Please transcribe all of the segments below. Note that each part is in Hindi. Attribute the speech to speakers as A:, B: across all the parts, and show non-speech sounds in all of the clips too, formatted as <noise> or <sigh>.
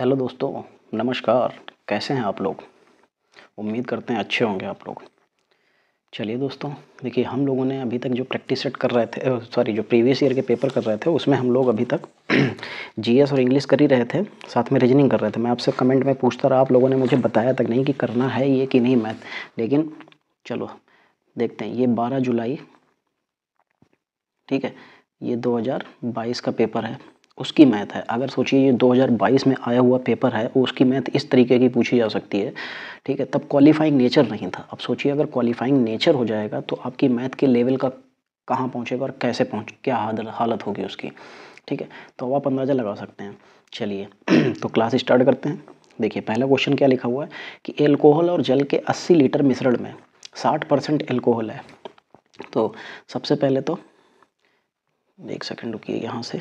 A: हेलो दोस्तों नमस्कार कैसे हैं आप लोग उम्मीद करते हैं अच्छे होंगे आप लोग चलिए दोस्तों देखिए हम लोगों ने अभी तक जो प्रैक्टिस सेट कर रहे थे सॉरी जो प्रीवियस ईयर के पेपर कर रहे थे उसमें हम लोग अभी तक जीएस <clears throat> और इंग्लिश कर ही रहे थे साथ में रीजनिंग कर रहे थे मैं आपसे कमेंट में पूछता रहा आप लोगों ने मुझे बताया तक नहीं कि करना है ये कि नहीं मैथ लेकिन चलो देखते हैं ये बारह जुलाई ठीक है ये दो का पेपर है उसकी मैथ है अगर सोचिए ये 2022 में आया हुआ पेपर है उसकी मैथ इस तरीके की पूछी जा सकती है ठीक है तब क्वालिफाइंग नेचर नहीं था अब सोचिए अगर क्वालिफाइंग नेचर हो जाएगा तो आपकी मैथ के लेवल का कहाँ पहुँचेगा और कैसे पहुँच क्या हालत होगी उसकी ठीक है तो आप अंदाज़ा लगा सकते हैं चलिए <clears throat> तो क्लास स्टार्ट करते हैं देखिए पहला क्वेश्चन क्या लिखा हुआ है कि एल्कोहल और जल के 80 लीटर मिश्रण में 60 परसेंट एल्कोहल है तो सबसे पहले तो एक सेकंड रुकिए यहाँ से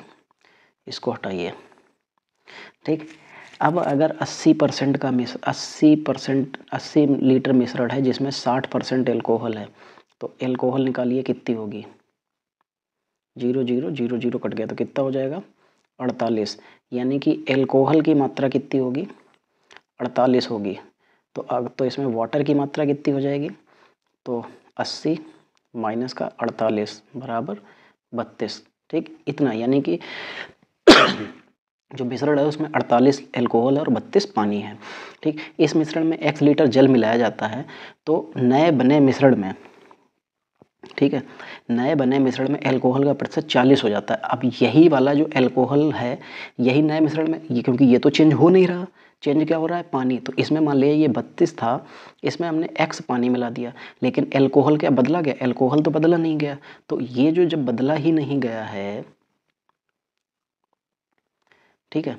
A: इसको हटाइए ठीक अब अगर 80 परसेंट का मिस 80 परसेंट अस्सी लीटर मिश्रण है जिसमें 60 परसेंट एल्कोहल है तो एल्कोहल निकालिए कितनी होगी zero zero zero zero cut गया तो कितना हो जाएगा अड़तालीस यानी कि एल्कोहल की मात्रा कितनी होगी अड़तालीस होगी तो अब तो इसमें वाटर की मात्रा कितनी हो जाएगी तो अस्सी माइनस का अड़तालीस बराबर बत्तीस ठीक इतना यानी कि जो मिश्रण है उसमें 48 एल्कोहल है और 32 पानी है ठीक इस मिश्रण में एक्स लीटर जल मिलाया जाता है तो नए बने मिश्रण में ठीक है नए बने मिश्रण में अल्कोहल का प्रतिशत 40 हो जाता है अब यही वाला जो अल्कोहल है यही नए मिश्रण में ये क्योंकि ये तो चेंज हो नहीं रहा चेंज क्या हो रहा है पानी तो इसमें मान लिया ये बत्तीस था इसमें हमने एक्स पानी मिला दिया लेकिन अल्कोहल क्या बदला गया अल्कोहल तो बदला नहीं गया तो ये जो जब बदला ही नहीं गया है ठीक है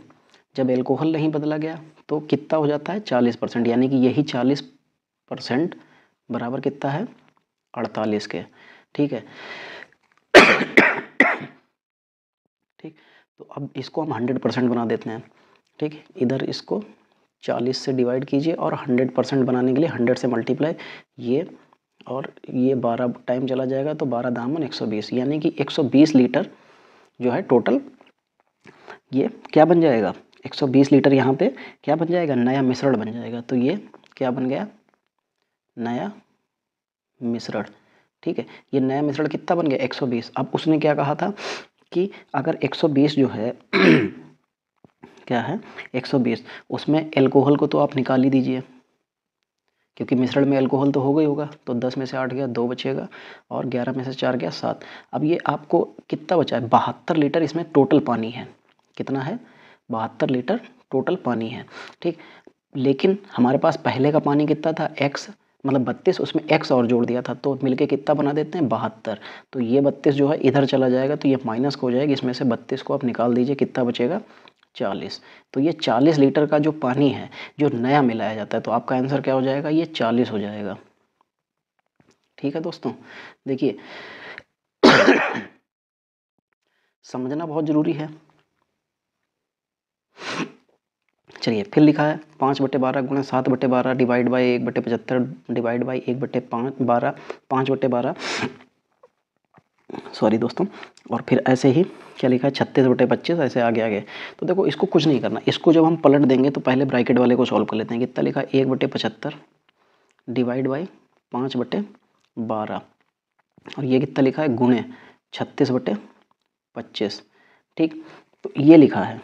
A: जब एल्कोहल नहीं बदला गया तो कितना हो जाता है चालीस परसेंट यानी कि यही चालीस परसेंट बराबर कितना है अड़तालीस के ठीक है ठीक तो अब इसको हम हंड्रेड परसेंट बना देते हैं ठीक इधर इसको चालीस से डिवाइड कीजिए और हंड्रेड परसेंट बनाने के लिए हंड्रेड से मल्टीप्लाई ये और ये बारह टाइम चला जाएगा तो बारह दामन एक सौ बीस यानी कि एक सौ बीस लीटर जो है टोटल ये क्या बन जाएगा 120 लीटर यहाँ पे क्या बन जाएगा नया मिश्रण बन जाएगा तो ये क्या बन गया नया मिश्रण ठीक है ये नया मिश्रण कितना बन गया 120 अब उसने क्या कहा था कि अगर 120 जो है <clears throat> क्या है 120 उसमें एल्कोहल को तो आप निकाल ही दीजिए क्योंकि मिश्रण में अल्कोहल तो हो गई होगा तो दस में से आठ गया दो बचेगा और ग्यारह में से चार गया सात अब ये आपको कितना बचा है बहत्तर लीटर इसमें टोटल पानी है कितना है बहत्तर लीटर टोटल पानी है ठीक लेकिन हमारे पास पहले का पानी कितना था एक्स मतलब बत्तीस उसमें x और जोड़ दिया था तो मिलके कितना बना देते हैं बहत्तर तो ये बत्तीस जो है इधर चला जाएगा तो ये माइनस हो जाएगा इसमें से बत्तीस को आप निकाल दीजिए कितना बचेगा चालीस तो ये चालीस लीटर का जो पानी है जो नया मिलाया जाता है तो आपका आंसर क्या हो जाएगा ये चालीस हो जाएगा ठीक है दोस्तों देखिए <coughs> समझना बहुत ज़रूरी है चलिए फिर लिखा है पाँच बटे बारह गुणा सात बटे बारह डिवाइड बाई एक बटे पचहत्तर डिवाइड बाई एक बटे पाँच बारह पाँच बटे बारह सॉरी दोस्तों और फिर ऐसे ही क्या लिखा है छत्तीस बटे पच्चीस ऐसे आगे आगे तो देखो इसको कुछ नहीं करना इसको जब हम पलट देंगे तो पहले ब्रैकेट वाले को सॉल्व कर लेते हैं कितना लिखा है एक बटे पचहत्तर डिवाइड बाई पाँच बटे बारह और ये कितना लिखा है गुणे छत्तीस बटे पच्चीस ठीक तो ये लिखा है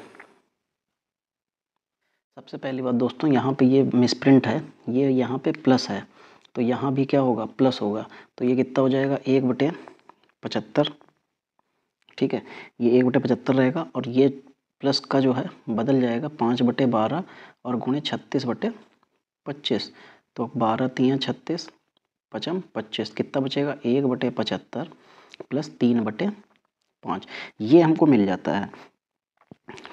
A: सबसे पहली बात दोस्तों यहाँ पे ये मिसप्रिंट है ये यहाँ पे प्लस है तो यहाँ भी क्या होगा प्लस होगा तो ये कितना हो जाएगा एक बटे पचहत्तर ठीक है ये एक बटे पचहत्तर रहेगा और ये प्लस का जो है बदल जाएगा पाँच बटे बारह और गुणे छत्तीस बटे पच्चीस तो बारह तीन छत्तीस पचम पच्चीस कितना बचेगा एक बटे पचहत्तर प्लस तीन बटे पाँच ये हमको मिल जाता है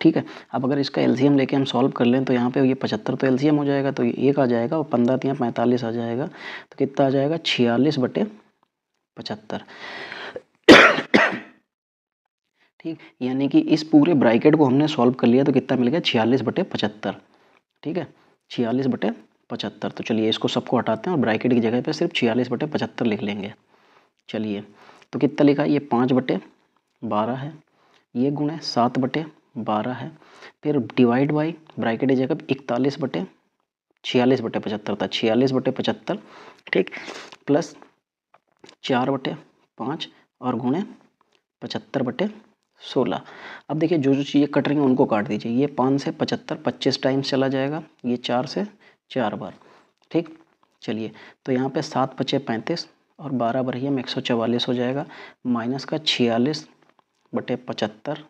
A: ठीक है अब अगर इसका एलसीएम लेके हम सॉल्व कर लें तो यहाँ पे ये पचहत्तर तो एलसीएम हो जाएगा तो ये एक आ जाएगा और पंद्रह या पैंतालीस आ जाएगा तो कितना आ जाएगा छियालीस बटे पचहत्तर ठीक यानी कि इस पूरे ब्रैकेट को हमने सॉल्व कर लिया तो कितना मिल गया छियालीस बटे पचहत्तर ठीक है छियालीस बटे पचहत्तर तो चलिए इसको सबको हटाते हैं और ब्रैकेट की जगह पे सिर्फ छियालीस बटे पचहत्तर लिख लेंगे चलिए तो कितना लिखा ये पाँच बटे बारह है ये गुण है सात बटे बारह है फिर डिवाइड बाई ब्राइकेट जगह इकतालीस बटे छियालीस बटे पचहत्तर था छियालीस बटे पचहत्तर ठीक प्लस चार बटे पाँच और गुणे पचहत्तर बटे सोलह अब देखिए जो जो चीज़ें कट रही हैं उनको काट दीजिए ये पाँच से पचहत्तर पच्चीस टाइम्स चला जाएगा ये चार से चार बार ठीक चलिए तो यहाँ पे सात पचे पैंतीस और बारह बरहिए में एक सौ चवालीस हो जाएगा माइनस का छियालीस बटे पचहत्तर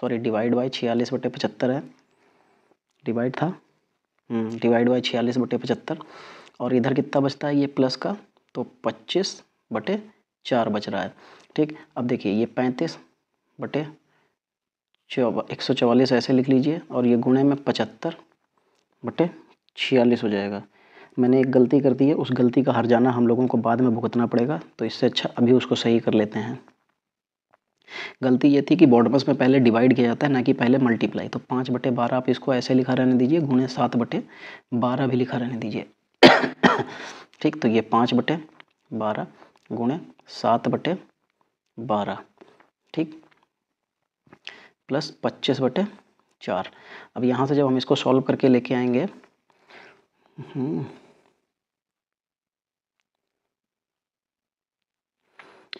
A: सॉरी डिवाइड बाई छियालीस बटे पचहत्तर है डिवाइड था डिवाइड हम्म, बाई छियालीस बटे पचहत्तर और इधर कितना बचता है ये प्लस का तो पच्चीस बटे चार बच रहा है ठीक अब देखिए ये पैंतीस बटे एक सौ चवालीस ऐसे लिख लीजिए और ये गुणे में पचहत्तर बटे छियालीस हो जाएगा मैंने एक गलती कर दी है उस गलती का हर जाना हम लोगों को बाद में भुगतना पड़ेगा तो इससे अच्छा अभी उसको सही कर लेते हैं गलती ये थी कि बॉर्डर्स में पहले डिवाइड किया जाता है ना कि पहले मल्टीप्लाई तो पाँच बटे बारह आप इसको ऐसे लिखा रहने दीजिए गुणे सात बटे बारह भी लिखा रहने दीजिए <coughs> ठीक तो ये पाँच बटे बारह गुणे सात बटे बारह ठीक प्लस पच्चीस बटे चार अब यहाँ से जब हम इसको सॉल्व करके लेके आएंगे हम्म,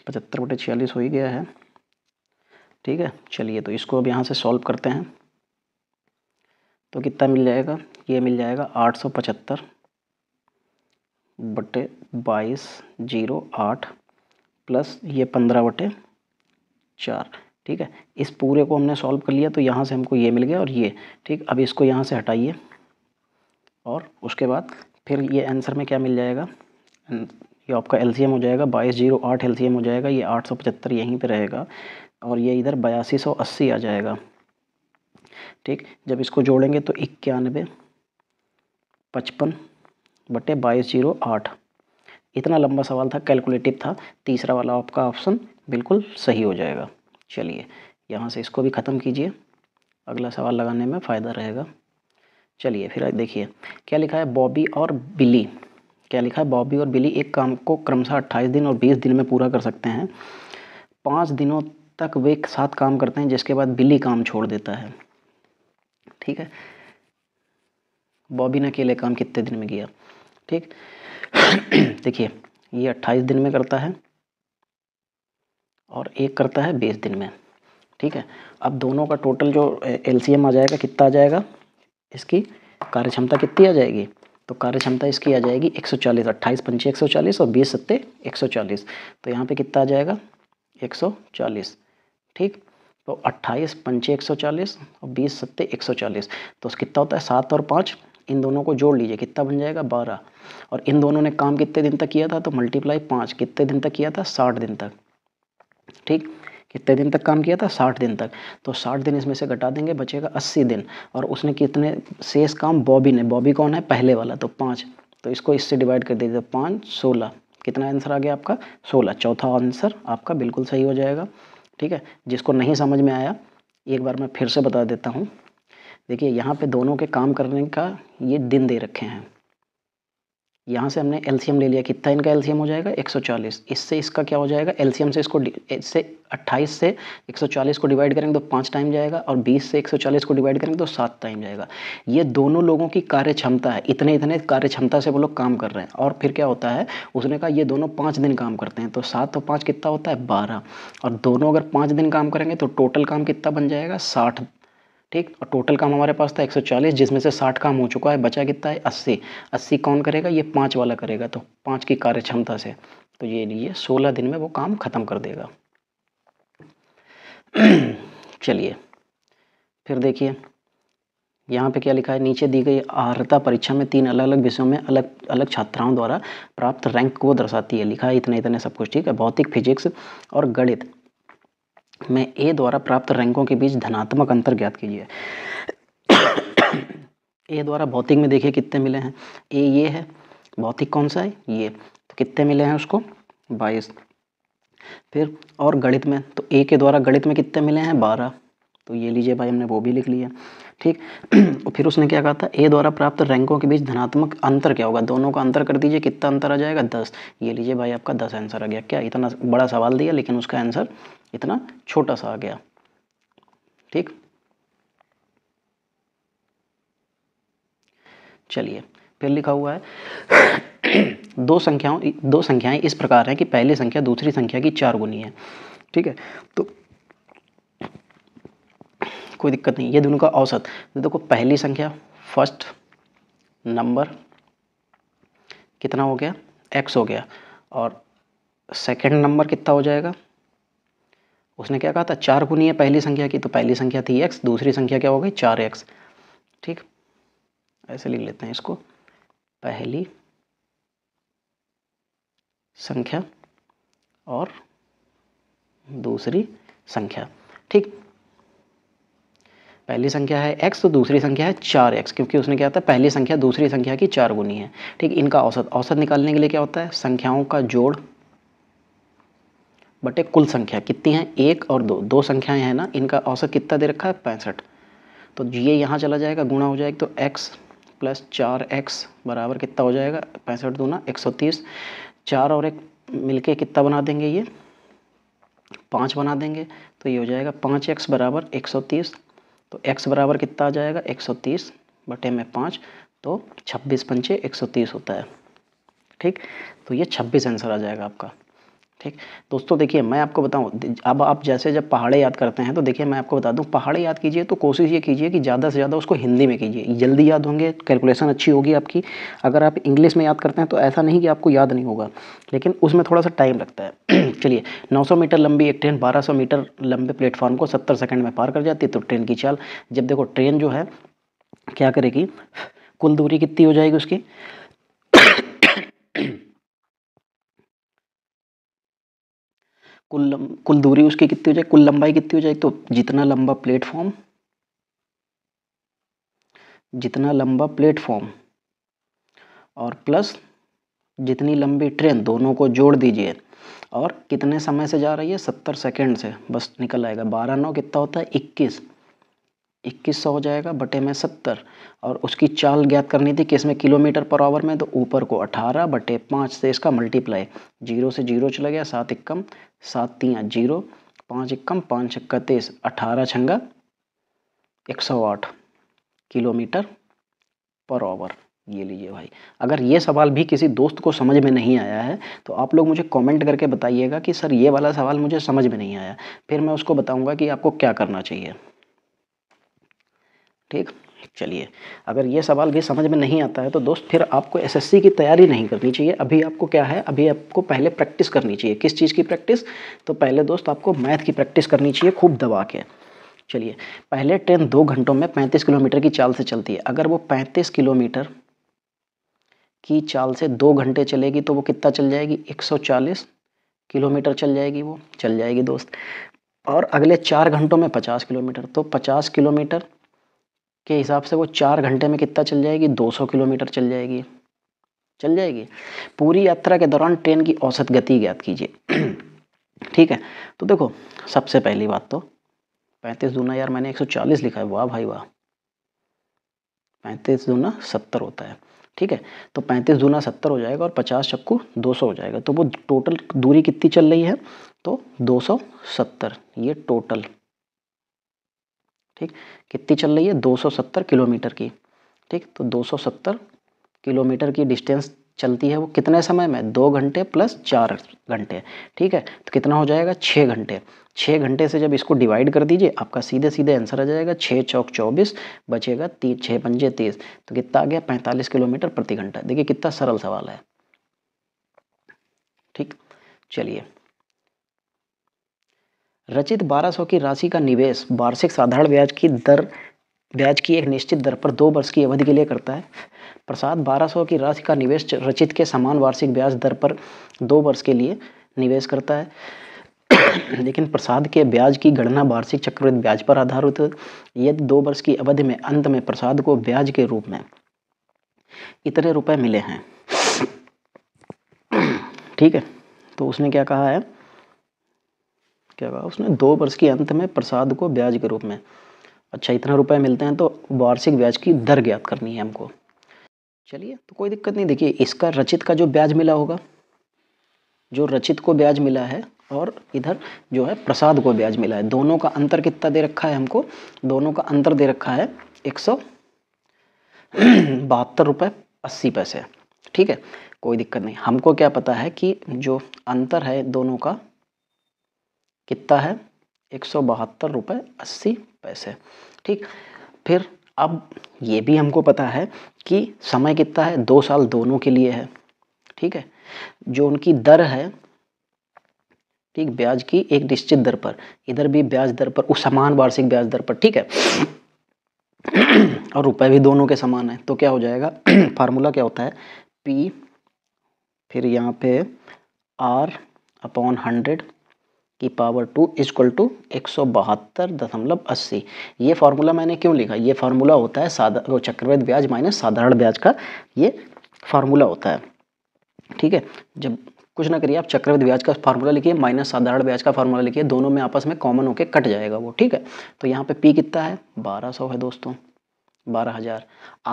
A: पचहत्तर बटे छियालीस हो ही गया है ठीक है चलिए तो इसको अब यहाँ से सॉल्व करते हैं तो कितना मिल जाएगा ये मिल जाएगा आठ सौ पचहत्तर बटे बाईस जीरो आठ प्लस ये पंद्रह बटे चार ठीक है इस पूरे को हमने सॉल्व कर लिया तो यहाँ से हमको ये मिल गया और ये ठीक अब इसको यहाँ से हटाइए और उसके बाद फिर ये आंसर में क्या मिल जाएगा ये आपका एलसीएम हो जाएगा बाईस जीरो आठ एल हो जाएगा ये आठ सौ पचहत्तर यहीं पर रहेगा और ये इधर बयासी सौ अस्सी आ जाएगा ठीक जब इसको जोड़ेंगे तो इक्यानवे पचपन बटे बाईस जीरो आठ इतना लंबा सवाल था कैलकुलेटिव था तीसरा वाला आपका ऑप्शन बिल्कुल सही हो जाएगा चलिए यहाँ से इसको भी ख़त्म कीजिए अगला सवाल लगाने में फ़ायदा रहेगा चलिए फिर देखिए क्या लिखा है बॉबी और बिली क्या लिखा है बॉबी और बिली एक काम को क्रमशः अट्ठाईस दिन और बीस दिन में पूरा कर सकते हैं पाँच दिनों तक वे एक साथ काम करते हैं जिसके बाद बिल्ली काम छोड़ देता है ठीक है बॉबी ने अकेले काम कितने दिन में किया ठीक <clears throat> देखिए ये अट्ठाईस दिन में करता है और एक करता है बीस दिन में ठीक है अब दोनों का टोटल जो एल आ जाएगा कितना आ जाएगा इसकी कार्य क्षमता कितनी आ जाएगी तो कार्य क्षमता इसकी आ जाएगी 140 अट्ठाईस पंचे एक और बीस सत्ते 140 तो यहाँ पे कितना आ जाएगा 140 ठीक तो अट्ठाईस पंचे एक सौ चालीस और बीस सत्ते एक सौ चालीस तो कितना होता है सात और पाँच इन दोनों को जोड़ लीजिए कितना बन जाएगा बारह और इन दोनों ने काम कितने दिन तक किया था तो मल्टीप्लाई पाँच कितने दिन तक किया था साठ दिन तक ठीक कितने दिन तक काम किया था साठ दिन तक तो साठ दिन इसमें से घटा देंगे बचेगा अस्सी दिन और उसने कितने शेष काम बॉबी ने बॉबी कौन है पहले वाला तो पाँच तो इसको इससे डिवाइड कर दीजिए तो पाँच सोलह कितना आंसर आ गया आपका सोलह चौथा आंसर आपका बिल्कुल सही हो जाएगा ठीक है जिसको नहीं समझ में आया एक बार मैं फिर से बता देता हूँ देखिए यहाँ पे दोनों के काम करने का ये दिन दे रखे हैं यहाँ से हमने एल्सीयम ले लिया कितना इनका एल्सीयम हो जाएगा 140 इससे इसका क्या हो जाएगा एल्सीयम से इसको इससे 28 से 140 को डिवाइड करेंगे तो पाँच टाइम जाएगा और 20 से 140 को डिवाइड करेंगे तो सात टाइम जाएगा ये दोनों लोगों की कार्य क्षमता है इतने इतने कार्य क्षमता से वो लोग काम कर रहे हैं और फिर क्या होता है उसने कहा ये दोनों पाँच दिन काम करते हैं तो सात और पाँच कितना होता है बारह और दोनों अगर पाँच दिन काम करेंगे तो टोटल काम कितना बन जाएगा साठ ठीक और टोटल काम हमारे पास था 140 जिसमें से 60 काम हो चुका है बचा कितना है 80 80 कौन करेगा ये पाँच वाला करेगा तो पाँच की कार्य क्षमता से तो ये लिए 16 दिन में वो काम ख़त्म कर देगा <clears throat> चलिए फिर देखिए यहाँ पे क्या लिखा है नीचे दी गई आर्ता परीक्षा में तीन अलग अलग विषयों में अलग अलग छात्राओं द्वारा प्राप्त रैंक को दर्शाती है लिखा है इतने इतने सब कुछ ठीक है भौतिक फिजिक्स और गणित में ए द्वारा प्राप्त रैंकों के बीच धनात्मक अंतर ज्ञात कीजिए ए द्वारा भौतिक में देखिए कितने मिले हैं ए ये है भौतिक कौन सा है ये तो कितने मिले हैं उसको बाईस फिर और गणित में तो ए के द्वारा गणित में कितने मिले हैं बारह तो ये लीजिए भाई हमने वो भी लिख लिया ठीक <clears throat> और फिर उसने क्या कहा था ए द्वारा प्राप्त रैंकों के बीच धनात्मक अंतर क्या होगा दोनों का अंतर कर दीजिए कितना अंतर आ जाएगा दस ये लीजिए भाई आपका दस आंसर आ गया क्या इतना बड़ा सवाल दिया लेकिन उसका आंसर इतना छोटा सा आ गया ठीक चलिए फिर लिखा हुआ है <clears throat> दो संख्याओं दो संख्याएं इस प्रकार हैं कि पहली संख्या दूसरी संख्या की चार गुनी है ठीक है तो कोई दिक्कत नहीं ये दोनों का औसत तो देखो पहली संख्या फर्स्ट नंबर कितना हो गया एक्स हो गया और सेकेंड नंबर कितना हो जाएगा उसने क्या कहा था चार गुनी है पहली संख्या की तो पहली संख्या थी एक्स दूसरी संख्या क्या हो गई चार एक्स ठीक ऐसे लिख लेते हैं इसको पहली संख्या और दूसरी संख्या ठीक पहली संख्या है एक्स तो दूसरी संख्या है चार एक्स क्योंकि उसने क्या होता है पहली संख्या दूसरी संख्या की चार गुनी है ठीक इनका औसत औसत निकालने के लिए क्या होता है संख्याओं का जोड़ बटे कुल संख्या कितनी है एक और दो दो संख्याएं हैं ना इनका औसत कितना दे रखा है पैंसठ तो ये यहाँ चला जाएगा गुणा हो जाएगा तो एक्स प्लस चार एक्स बराबर कितना हो जाएगा पैंसठ दूना एक सौ तीस चार और एक मिलके कितना बना देंगे ये पाँच बना देंगे तो ये हो जाएगा पाँच एक्स बराबर एक सौ तीस तो x बराबर कितना आ जाएगा 130 बटे में पाँच तो 26 पंचे 130 होता है ठीक तो ये 26 आंसर आ जाएगा आपका ठीक दोस्तों देखिए मैं आपको बताऊं अब आप जैसे जब पहाड़े याद करते हैं तो देखिए मैं आपको बता दूं पहाड़े याद कीजिए तो कोशिश ये कीजिए कि ज़्यादा से ज़्यादा उसको हिंदी में कीजिए जल्दी याद होंगे कैलकुलेशन अच्छी होगी आपकी अगर आप इंग्लिश में याद करते हैं तो ऐसा नहीं कि आपको याद नहीं होगा लेकिन उसमें थोड़ा सा टाइम लगता है <clears throat> चलिए नौ मीटर लंबी एक ट्रेन बारह मीटर लंबे प्लेटफॉर्म को सत्तर सेकेंड में पार कर जाती है तो ट्रेन की चाल जब देखो ट्रेन जो है क्या करेगी कुल दूरी कितनी हो जाएगी उसकी कुल कुल दूरी उसकी कितनी हो जाए कुल लंबाई कितनी हो जाए तो जितना लंबा प्लेटफॉर्म जितना लंबा प्लेटफॉर्म और प्लस जितनी लंबी ट्रेन दोनों को जोड़ दीजिए और कितने समय से जा रही है सत्तर सेकेंड से बस निकल आएगा बारह नौ कितना होता है इक्कीस इक्कीस सौ हो जाएगा बटे में सत्तर और उसकी चाल ज्ञात करनी थी कि इसमें किलोमीटर पर आवर में तो ऊपर को अठारह बटे पाँच से इसका मल्टीप्लाई जीरो से जीरो चला गया सात इक्कम सात तियाँ जीरो पाँच कम पाँच छक्का तेईस अठारह छंगा एक सौ आठ किलोमीटर पर आवर ये लीजिए भाई अगर ये सवाल भी किसी दोस्त को समझ में नहीं आया है तो आप लोग मुझे कमेंट करके बताइएगा कि सर ये वाला सवाल मुझे समझ में नहीं आया फिर मैं उसको बताऊंगा कि आपको क्या करना चाहिए ठीक चलिए अगर ये सवाल भी समझ में नहीं आता है तो दोस्त फिर आपको एसएससी की तैयारी नहीं करनी चाहिए अभी आपको क्या है अभी आपको पहले प्रैक्टिस करनी चाहिए किस चीज़ की प्रैक्टिस तो पहले दोस्त आपको मैथ की प्रैक्टिस करनी चाहिए खूब दबा के चलिए पहले ट्रेन दो घंटों में पैंतीस किलोमीटर की चाल से चलती है अगर वो पैंतीस किलोमीटर की चाल से दो घंटे चलेगी तो वो कितना चल जाएगी चालीस किलोमीटर चल जाएगी वो चल जाएगी दोस्त और अगले चार घंटों में पचास किलोमीटर तो पचास किलोमीटर के हिसाब से वो चार घंटे में कितना चल जाएगी 200 किलोमीटर चल जाएगी चल जाएगी पूरी यात्रा के दौरान ट्रेन की औसत गति ज्ञात कीजिए <clears throat> ठीक है तो देखो सबसे पहली बात तो पैंतीस दूना यार मैंने 140 लिखा है वाह भाई वाह पैंतीस दूना सत्तर होता है ठीक है तो पैंतीस दूना सत्तर हो जाएगा और पचास चक्कू दो सौ हो जाएगा तो वो टोटल दूरी कितनी चल रही है तो दो सौ सत्तर ये टोटल ठीक कितनी चल रही है 270 किलोमीटर की ठीक तो 270 किलोमीटर की डिस्टेंस चलती है वो कितने समय में दो घंटे प्लस चार घंटे ठीक है तो कितना हो जाएगा छः घंटे छः घंटे से जब इसको डिवाइड कर दीजिए आपका सीधे सीधे आंसर आ जाएगा छः चौक चौबीस बचेगा तीस छः पंजे तीस तो कितना आ गया पैंतालीस किलोमीटर प्रति घंटा देखिए कितना सरल सवाल है ठीक चलिए रचित 1200 की राशि का निवेश वार्षिक साधारण ब्याज की दर ब्याज की एक निश्चित दर पर दो वर्ष की अवधि के लिए करता है प्रसाद 1200 की राशि का निवेश रचित के समान वार्षिक ब्याज दर पर दो वर्ष के लिए निवेश करता है <coughs> लेकिन प्रसाद के ब्याज की गणना वार्षिक चक्रवृद्ध ब्याज पर आधारित है यदि दो वर्ष की अवधि में अंत में प्रसाद को ब्याज के रूप में इतने रुपए मिले हैं <coughs> ठीक है तो उसने क्या कहा है क्या कहा उसने दो वर्ष के अंत में प्रसाद को ब्याज के रूप में अच्छा इतना रुपए मिलते हैं तो वार्षिक ब्याज की दर ज्ञात करनी है हमको चलिए तो कोई दिक्कत नहीं देखिए इसका रचित का जो ब्याज मिला होगा जो रचित को ब्याज मिला है और इधर जो है प्रसाद को ब्याज मिला है दोनों का अंतर कितना दे रखा है हमको दोनों का अंतर दे रखा है एक सौ बहत्तर रुपये अस्सी पैसे ठीक है कोई दिक्कत नहीं हमको क्या पता है कि जो अंतर है दोनों का कितना है एक सौ बहत्तर रुपये अस्सी पैसे ठीक फिर अब ये भी हमको पता है कि समय कितना है दो साल दोनों के लिए है ठीक है जो उनकी दर है ठीक ब्याज की एक निश्चित दर पर इधर भी ब्याज दर पर उस समान वार्षिक ब्याज दर पर ठीक है और रुपए भी दोनों के समान है तो क्या हो जाएगा <clears throat> फार्मूला क्या होता है पी फिर यहाँ पे आर अपॉन हंड्रेड की पावर टू इजक्वल टू एक सौ बहत्तर दशमलव अस्सी ये फार्मूला मैंने क्यों लिखा ये फार्मूला होता है साधा वो चक्रवृद्ध ब्याज माइनस साधारण ब्याज का ये फार्मूला होता है ठीक है जब कुछ ना करिए आप चक्रवृद्धि ब्याज का फार्मूला लिखिए माइनस साधारण ब्याज का फार्मूला लिखिए दोनों में आपस में कॉमन होकर कट जाएगा वो ठीक है तो यहाँ पे पी कितना है बारह सौ है दोस्तों बारह हज़ार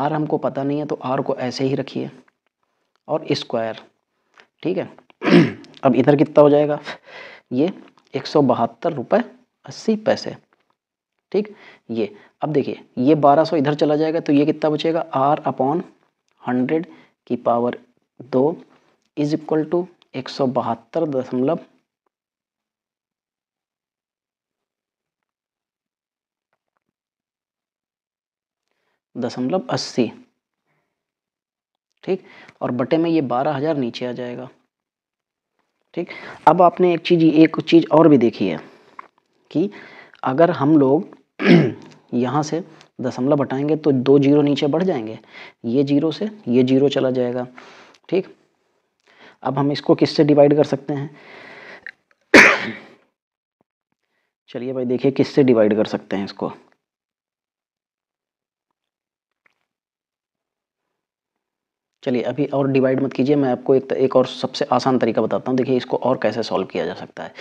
A: आर हमको पता नहीं है तो आर को ऐसे ही रखिए और स्क्वायर ठीक है <clears throat> अब इधर कितना हो जाएगा ये एक सौ बहत्तर रुपये अस्सी पैसे ठीक ये अब देखिए ये बारह सौ इधर चला जाएगा तो ये कितना बचेगा आर अपॉन हंड्रेड की पावर दो इज इक्वल टू एक सौ बहत्तर दशमलव दशमलव अस्सी ठीक और बटे में ये बारह हज़ार नीचे आ जाएगा ठीक अब आपने एक चीज़ एक चीज़ और भी देखी है कि अगर हम लोग <clears throat> यहाँ से दशमलव हटाएंगे तो दो जीरो नीचे बढ़ जाएंगे ये जीरो से ये जीरो चला जाएगा ठीक अब हम इसको किससे डिवाइड कर सकते हैं <clears throat> चलिए भाई देखिए किससे डिवाइड कर सकते हैं इसको चलिए अभी और डिवाइड मत कीजिए मैं आपको एक एक और सबसे आसान तरीका बताता हूँ देखिए इसको और कैसे सॉल्व किया जा सकता है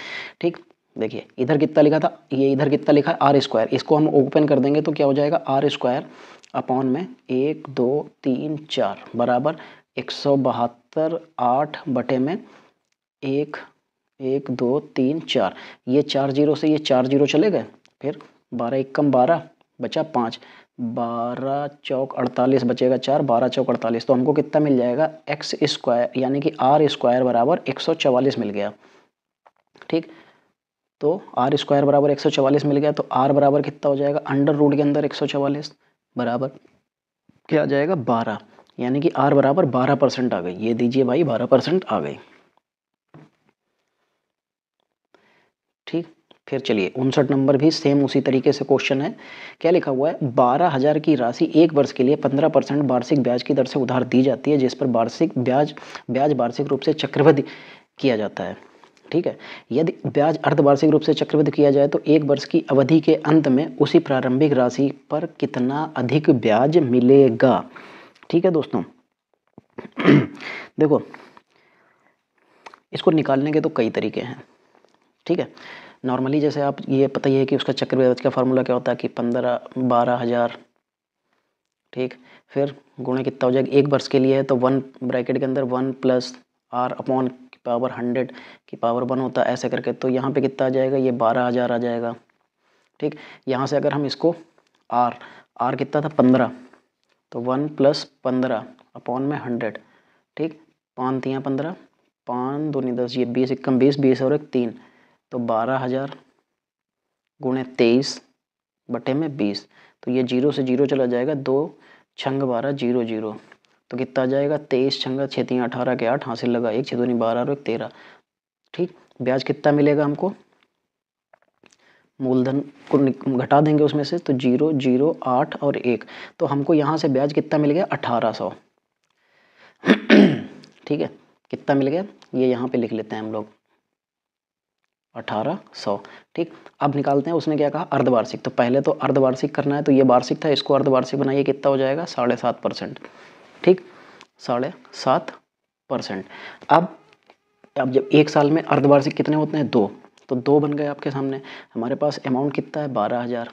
A: ठीक देखिए इधर कितना लिखा था ये इधर कितना लिखा है आर स्क्वायर इसको हम ओपन कर देंगे तो क्या हो जाएगा आर स्क्वायर अपॉन में एक दो तीन चार बराबर एक सौ बहत्तर आठ बटे में एक एक दो तीन चार ये चार जीरो से ये चार जीरो चले गए फिर बारह एक कम बारह बचा पाँच बारह चौक अड़तालीस बचेगा चार बारह चौक अड़तालीस तो हमको कितना मिल जाएगा एक्स स्क्वायर यानी कि आर स्क्वायर बराबर एक सौ चवालीस मिल गया ठीक तो आर स्क्वायर बराबर एक सौ चवालीस मिल गया तो आर बराबर कितना हो जाएगा अंडर रूट के अंदर एक सौ चवालीस बराबर क्या आ जाएगा बारह यानी कि आर बराबर बारह परसेंट आ गई ये दीजिए भाई बारह परसेंट आ गई फिर चलिए उनसठ नंबर भी सेम उसी तरीके से क्वेश्चन है क्या लिखा हुआ है बारह हज़ार की राशि एक वर्ष के लिए पंद्रह परसेंट वार्षिक ब्याज की दर से उधार दी जाती है जिस पर वार्षिक ब्याज ब्याज वार्षिक रूप से चक्रवृद्धि किया जाता है ठीक है यदि ब्याज अर्धवार्षिक रूप से चक्रवृद्ध किया जाए तो एक वर्ष की अवधि के अंत में उसी प्रारंभिक राशि पर कितना अधिक ब्याज मिलेगा ठीक है दोस्तों <clears throat> देखो इसको निकालने के तो कई तरीके हैं ठीक है नॉर्मली जैसे आप ये पता ही है कि उसका चक्रव्याज का फार्मूला क्या होता है कि पंद्रह बारह हज़ार ठीक फिर गुणा कितना हो जाएगा एक वर्ष के लिए है तो वन ब्रैकेट के अंदर वन प्लस आर अपॉन की पावर हंड्रेड की पावर वन होता है ऐसे करके तो यहाँ पे कितना आ जाएगा ये बारह हज़ार आ जाएगा ठीक यहाँ से अगर हम इसको आर आर कितना था पंद्रह तो वन प्लस पंद्रह अपॉन में हंड्रेड ठीक पान तियाँ पंद्रह पान दूनी दस ये बीस इक्कम बीस बीस और एक तीन तो बारह हज़ार गुणे तेईस बटे में बीस तो ये जीरो से जीरो चला जाएगा दो छंग बारह जीरो जीरो तो कितना आ जाएगा तेईस छंगा छतियाँ अठारह के आठ हासिल लगा एक छतूनी बारह और एक तेरह ठीक ब्याज कितना मिलेगा हमको मूलधन को घटा देंगे उसमें से तो जीरो जीरो आठ और एक तो हमको यहाँ से ब्याज कितना मिल गया अठारह सौ <clears throat> ठीक है कितना मिल गया ये यहाँ पे लिख लेते हैं हम लोग 1800 ठीक अब निकालते हैं उसने क्या कहा अर्धवार्षिक तो पहले तो अर्धवार्षिक करना है तो ये वार्षिक था इसको अर्धवार्षिक बनाइए कितना हो जाएगा साढ़े सात परसेंट ठीक साढ़े सात परसेंट अब अब जब एक साल में अर्धवार्षिक कितने होते हैं दो तो दो बन गए आपके सामने हमारे पास अमाउंट कितना है बारह हज़ार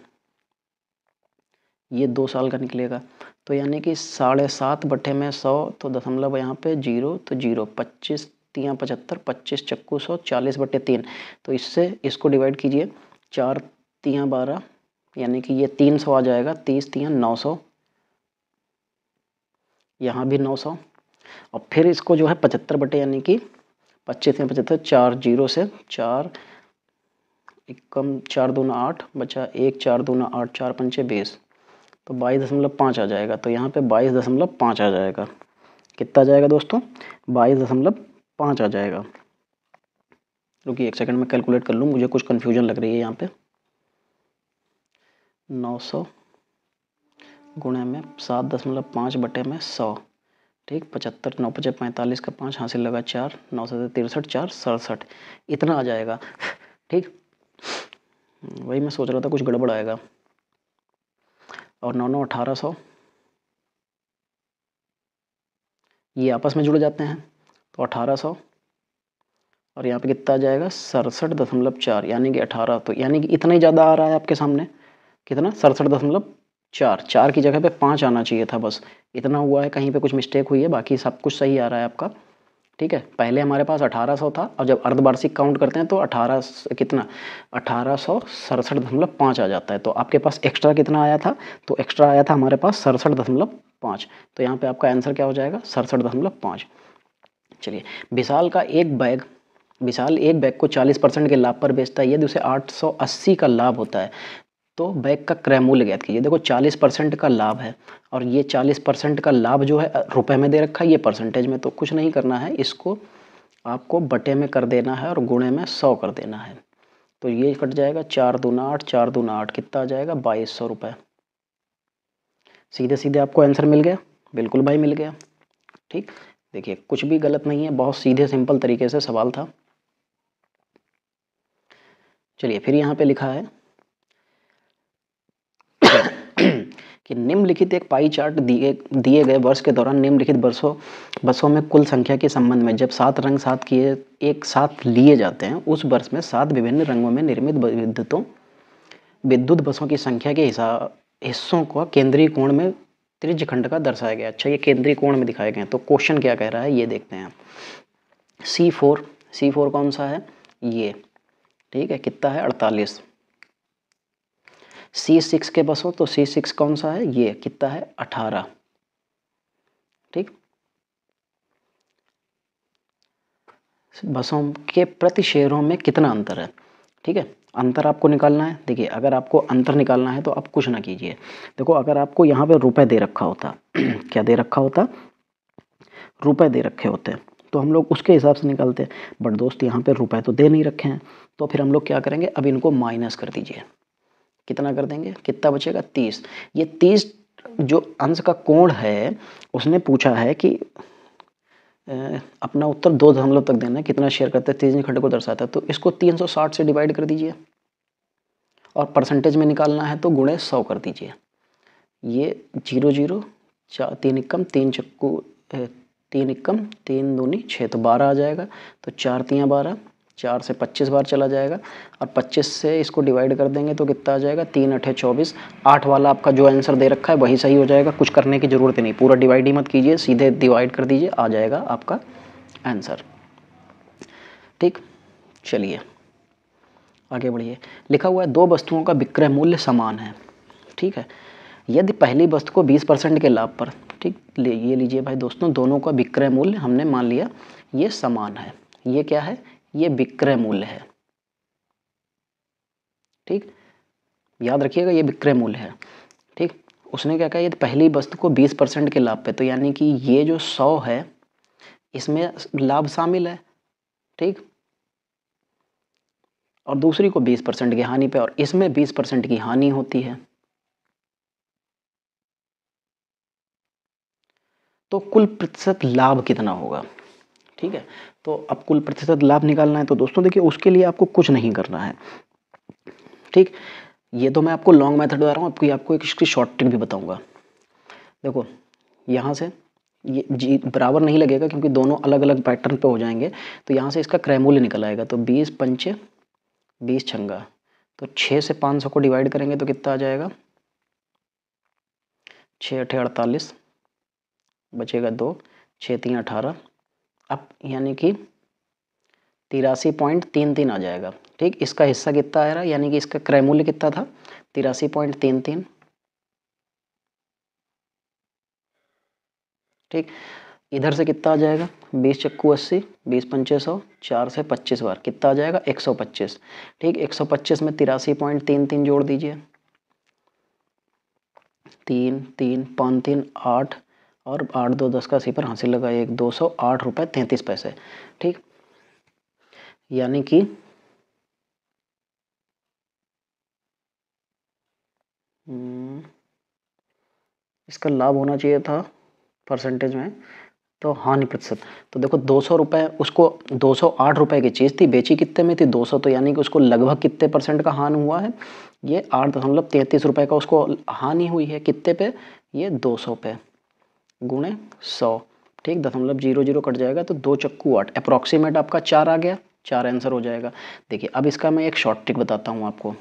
A: ये दो साल का निकलेगा तो यानी कि साढ़े सात बटे में सौ तो दशमलव यहाँ पे जीरो तो जीरो पच्चीस तियाँ पचहत्तर पच्चीस चक्कू सौ चालीस बटे तीन तो इससे इसको डिवाइड कीजिए चार तियाँ बारह यानी कि ये तीन सौ आ जाएगा तीस तियाँ नौ सौ यहाँ भी नौ सौ और फिर इसको जो है पचहत्तर बटे यानी कि पच्चीस या पचहत्तर चार जीरो से चार इक्कम चार दूना आठ बचा एक चार दूना आठ चार पंचे बीस तो बाईस दशमलव पाँच आ जाएगा तो यहाँ पे बाईस दशमलव पाँच आ जाएगा कितना आ जाएगा दोस्तों बाईस दशमलव पाँच आ जाएगा रुकिए एक सेकंड में कैलकुलेट कर लूँ मुझे कुछ कन्फ्यूजन लग रही है यहाँ पे नौ सौ गुणे में सात दशमलव पाँच बटे में सौ ठीक पचहत्तर नौ पचे पैंतालीस का पाँच हासिल लगा चार नौ सौ तिरसठ चार सड़सठ इतना आ जाएगा ठीक वही मैं सोच रहा था कुछ गड़बड़ आएगा और नौ नौ अठारह सौ ये आपस में जुड़ जाते हैं तो अठारह सौ और यहाँ पे कितना आ जाएगा सड़सठ दशमलव चार यानी कि अठारह तो यानी कि इतना ही ज़्यादा आ रहा है आपके सामने कितना सड़सठ दशमलव चार चार की जगह पे पाँच आना चाहिए था बस इतना हुआ है कहीं पे कुछ मिस्टेक हुई है बाकी सब कुछ सही आ रहा है आपका ठीक है पहले हमारे पास अठारह सौ था और जब अर्धवार्षिक काउंट करते हैं तो अठारह कितना अठारह सौ सड़सठ दशमलव पाँच आ जाता है तो आपके पास एक्स्ट्रा कितना आया था तो एक्स्ट्रा आया था हमारे पास सड़सठ दशमलव पाँच तो यहाँ पे आपका आंसर क्या हो जाएगा सड़सठ दशमलव पाँच चलिए विशाल का एक बैग विशाल एक बैग को 40 परसेंट के लाभ पर बेचता है यदि उसे 880 का लाभ होता है तो बैग का क्रय मूल्य ज्ञात कीजिए देखो 40 परसेंट का लाभ है और ये 40 परसेंट का लाभ जो है रुपए में दे रखा है ये परसेंटेज में तो कुछ नहीं करना है इसको आपको बटे में कर देना है और गुणे में सौ कर देना है तो ये कट जाएगा चार दूना आठ चार दूना आठ कितना आ जाएगा बाईस सौ रुपये सीधे सीधे आपको आंसर मिल गया बिल्कुल भाई मिल गया ठीक देखिए कुछ भी गलत नहीं है बहुत सीधे सिंपल तरीके से सवाल था चलिए फिर यहाँ पे लिखा है कि निम्नलिखित एक पाई चार्ट दिए दिए गए वर्ष के दौरान निम्नलिखित वर्षों बसों में कुल संख्या के संबंध में जब सात रंग सात किए एक साथ लिए जाते हैं उस वर्ष में सात विभिन्न रंगों में निर्मित विद्युतों विद्युत बसों की संख्या के हिस्सा हिस्सों को केंद्रीय कोण में त्रिजखंड का दर्शाया गया अच्छा ये केंद्रीय कोण में दिखाए गए हैं तो क्वेश्चन क्या कह रहा है ये देखते हैं सी फोर सी फोर कौन सा है ये ठीक है कितना है अड़तालीस सी सिक्स के बस हो तो सी सिक्स कौन सा है ये कितना है अठारह ठीक बसों के प्रति शेयरों में कितना अंतर है ठीक है अंतर आपको निकालना है देखिए अगर आपको अंतर निकालना है तो आप कुछ ना कीजिए देखो अगर आपको यहाँ पे रुपए दे रखा होता <clears throat> क्या दे रखा होता रुपए दे रखे होते हैं तो हम लोग उसके हिसाब से निकालते हैं बट दोस्त यहाँ पे रुपए तो दे नहीं रखे हैं तो फिर हम लोग क्या करेंगे अब इनको माइनस कर दीजिए कितना कर देंगे कितना बचेगा तीस ये तीस जो अंश का कोण है उसने पूछा है कि अपना उत्तर दो दशमलव तक देना है कितना शेयर करते हैं तीन खंड को दर्शाता है तो इसको 360 से डिवाइड कर दीजिए और परसेंटेज में निकालना है तो गुणे सौ कर दीजिए ये जीरो जीरो चार तीन इक्कम तीन चक्कू तीन इक्कम तीन दूनी छः तो बारह आ जाएगा तो चार तियाँ बारह चार से पच्चीस बार चला जाएगा और पच्चीस से इसको डिवाइड कर देंगे तो कितना आ जाएगा तीन अठे चौबीस आठ वाला आपका जो आंसर दे रखा है वही सही हो जाएगा कुछ करने की ज़रूरत नहीं पूरा डिवाइड ही मत कीजिए सीधे डिवाइड कर दीजिए आ जाएगा आपका आंसर ठीक चलिए आगे बढ़िए लिखा हुआ है दो वस्तुओं का विक्रय मूल्य समान है ठीक है यदि पहली वस्तु को 20 परसेंट के लाभ पर ठीक ये लीजिए भाई दोस्तों दोनों का विक्रय मूल्य हमने मान लिया ये समान है ये क्या है ये विक्रय मूल्य है ठीक याद रखिएगा ये विक्रय मूल्य है ठीक उसने क्या कहा ये पहली वस्तु को 20 परसेंट के लाभ पे तो यानी कि ये जो 100 है इसमें लाभ शामिल है ठीक और दूसरी को 20 परसेंट की हानि पे और इसमें 20 परसेंट की हानि होती है तो कुल प्रतिशत लाभ कितना होगा ठीक है तो अब कुल प्रतिशत लाभ निकालना है तो दोस्तों देखिए उसके लिए आपको कुछ नहीं करना है ठीक ये तो मैं आपको लॉन्ग मेथड बता रहा हूँ आपको आपको एक इसकी शॉर्ट ट्रिक भी बताऊँगा देखो यहाँ से ये जी बराबर नहीं लगेगा क्योंकि दोनों अलग अलग पैटर्न पे हो जाएंगे तो यहाँ से इसका क्रैमूल्य निकल आएगा तो बीस पंचे बीस छंगा तो छः से पाँच सौ को डिवाइड करेंगे तो कितना आ जाएगा छः अठे अड़तालीस बचेगा दो छः तीन अठारह अब यानी कि तिरासी पॉइंट तीन तीन आ जाएगा ठीक इसका हिस्सा कितना आ रहा यानी कि इसका क्रय मूल्य कितना था तिरासी पॉइंट तीन तीन ठीक इधर से कितना आ जाएगा बीस चक्कू अस्सी बीस पंचे सौ चार से पच्चीस बार कितना आ जाएगा एक सौ पच्चीस ठीक एक सौ पच्चीस में तिरासी पॉइंट तीन तीन जोड़ दीजिए तीन तीन पाँच तीन आठ और आठ दो दस का सिपर हासिल लगा एक दो सौ आठ रुपये तैंतीस पैसे ठीक यानी कि हम्म, इसका लाभ होना चाहिए था परसेंटेज में तो हानि प्रतिशत तो देखो दो सौ रुपये उसको दो सौ आठ रुपये की चीज़ थी बेची कितने में थी दो सौ तो यानी कि उसको लगभग कितने परसेंट का हानि हुआ है ये आठ दशमलव तैंतीस रुपये का उसको हानि हुई है कितने पे ये दो सौ पे गुणे सौ ठीक दशमलव जीरो जीरो कट जाएगा तो दो चक्कू आठ अप्रॉक्सीमेट आपका चार आ गया चार आंसर हो जाएगा देखिए अब इसका मैं एक शॉर्ट ट्रिक बताता हूँ आपको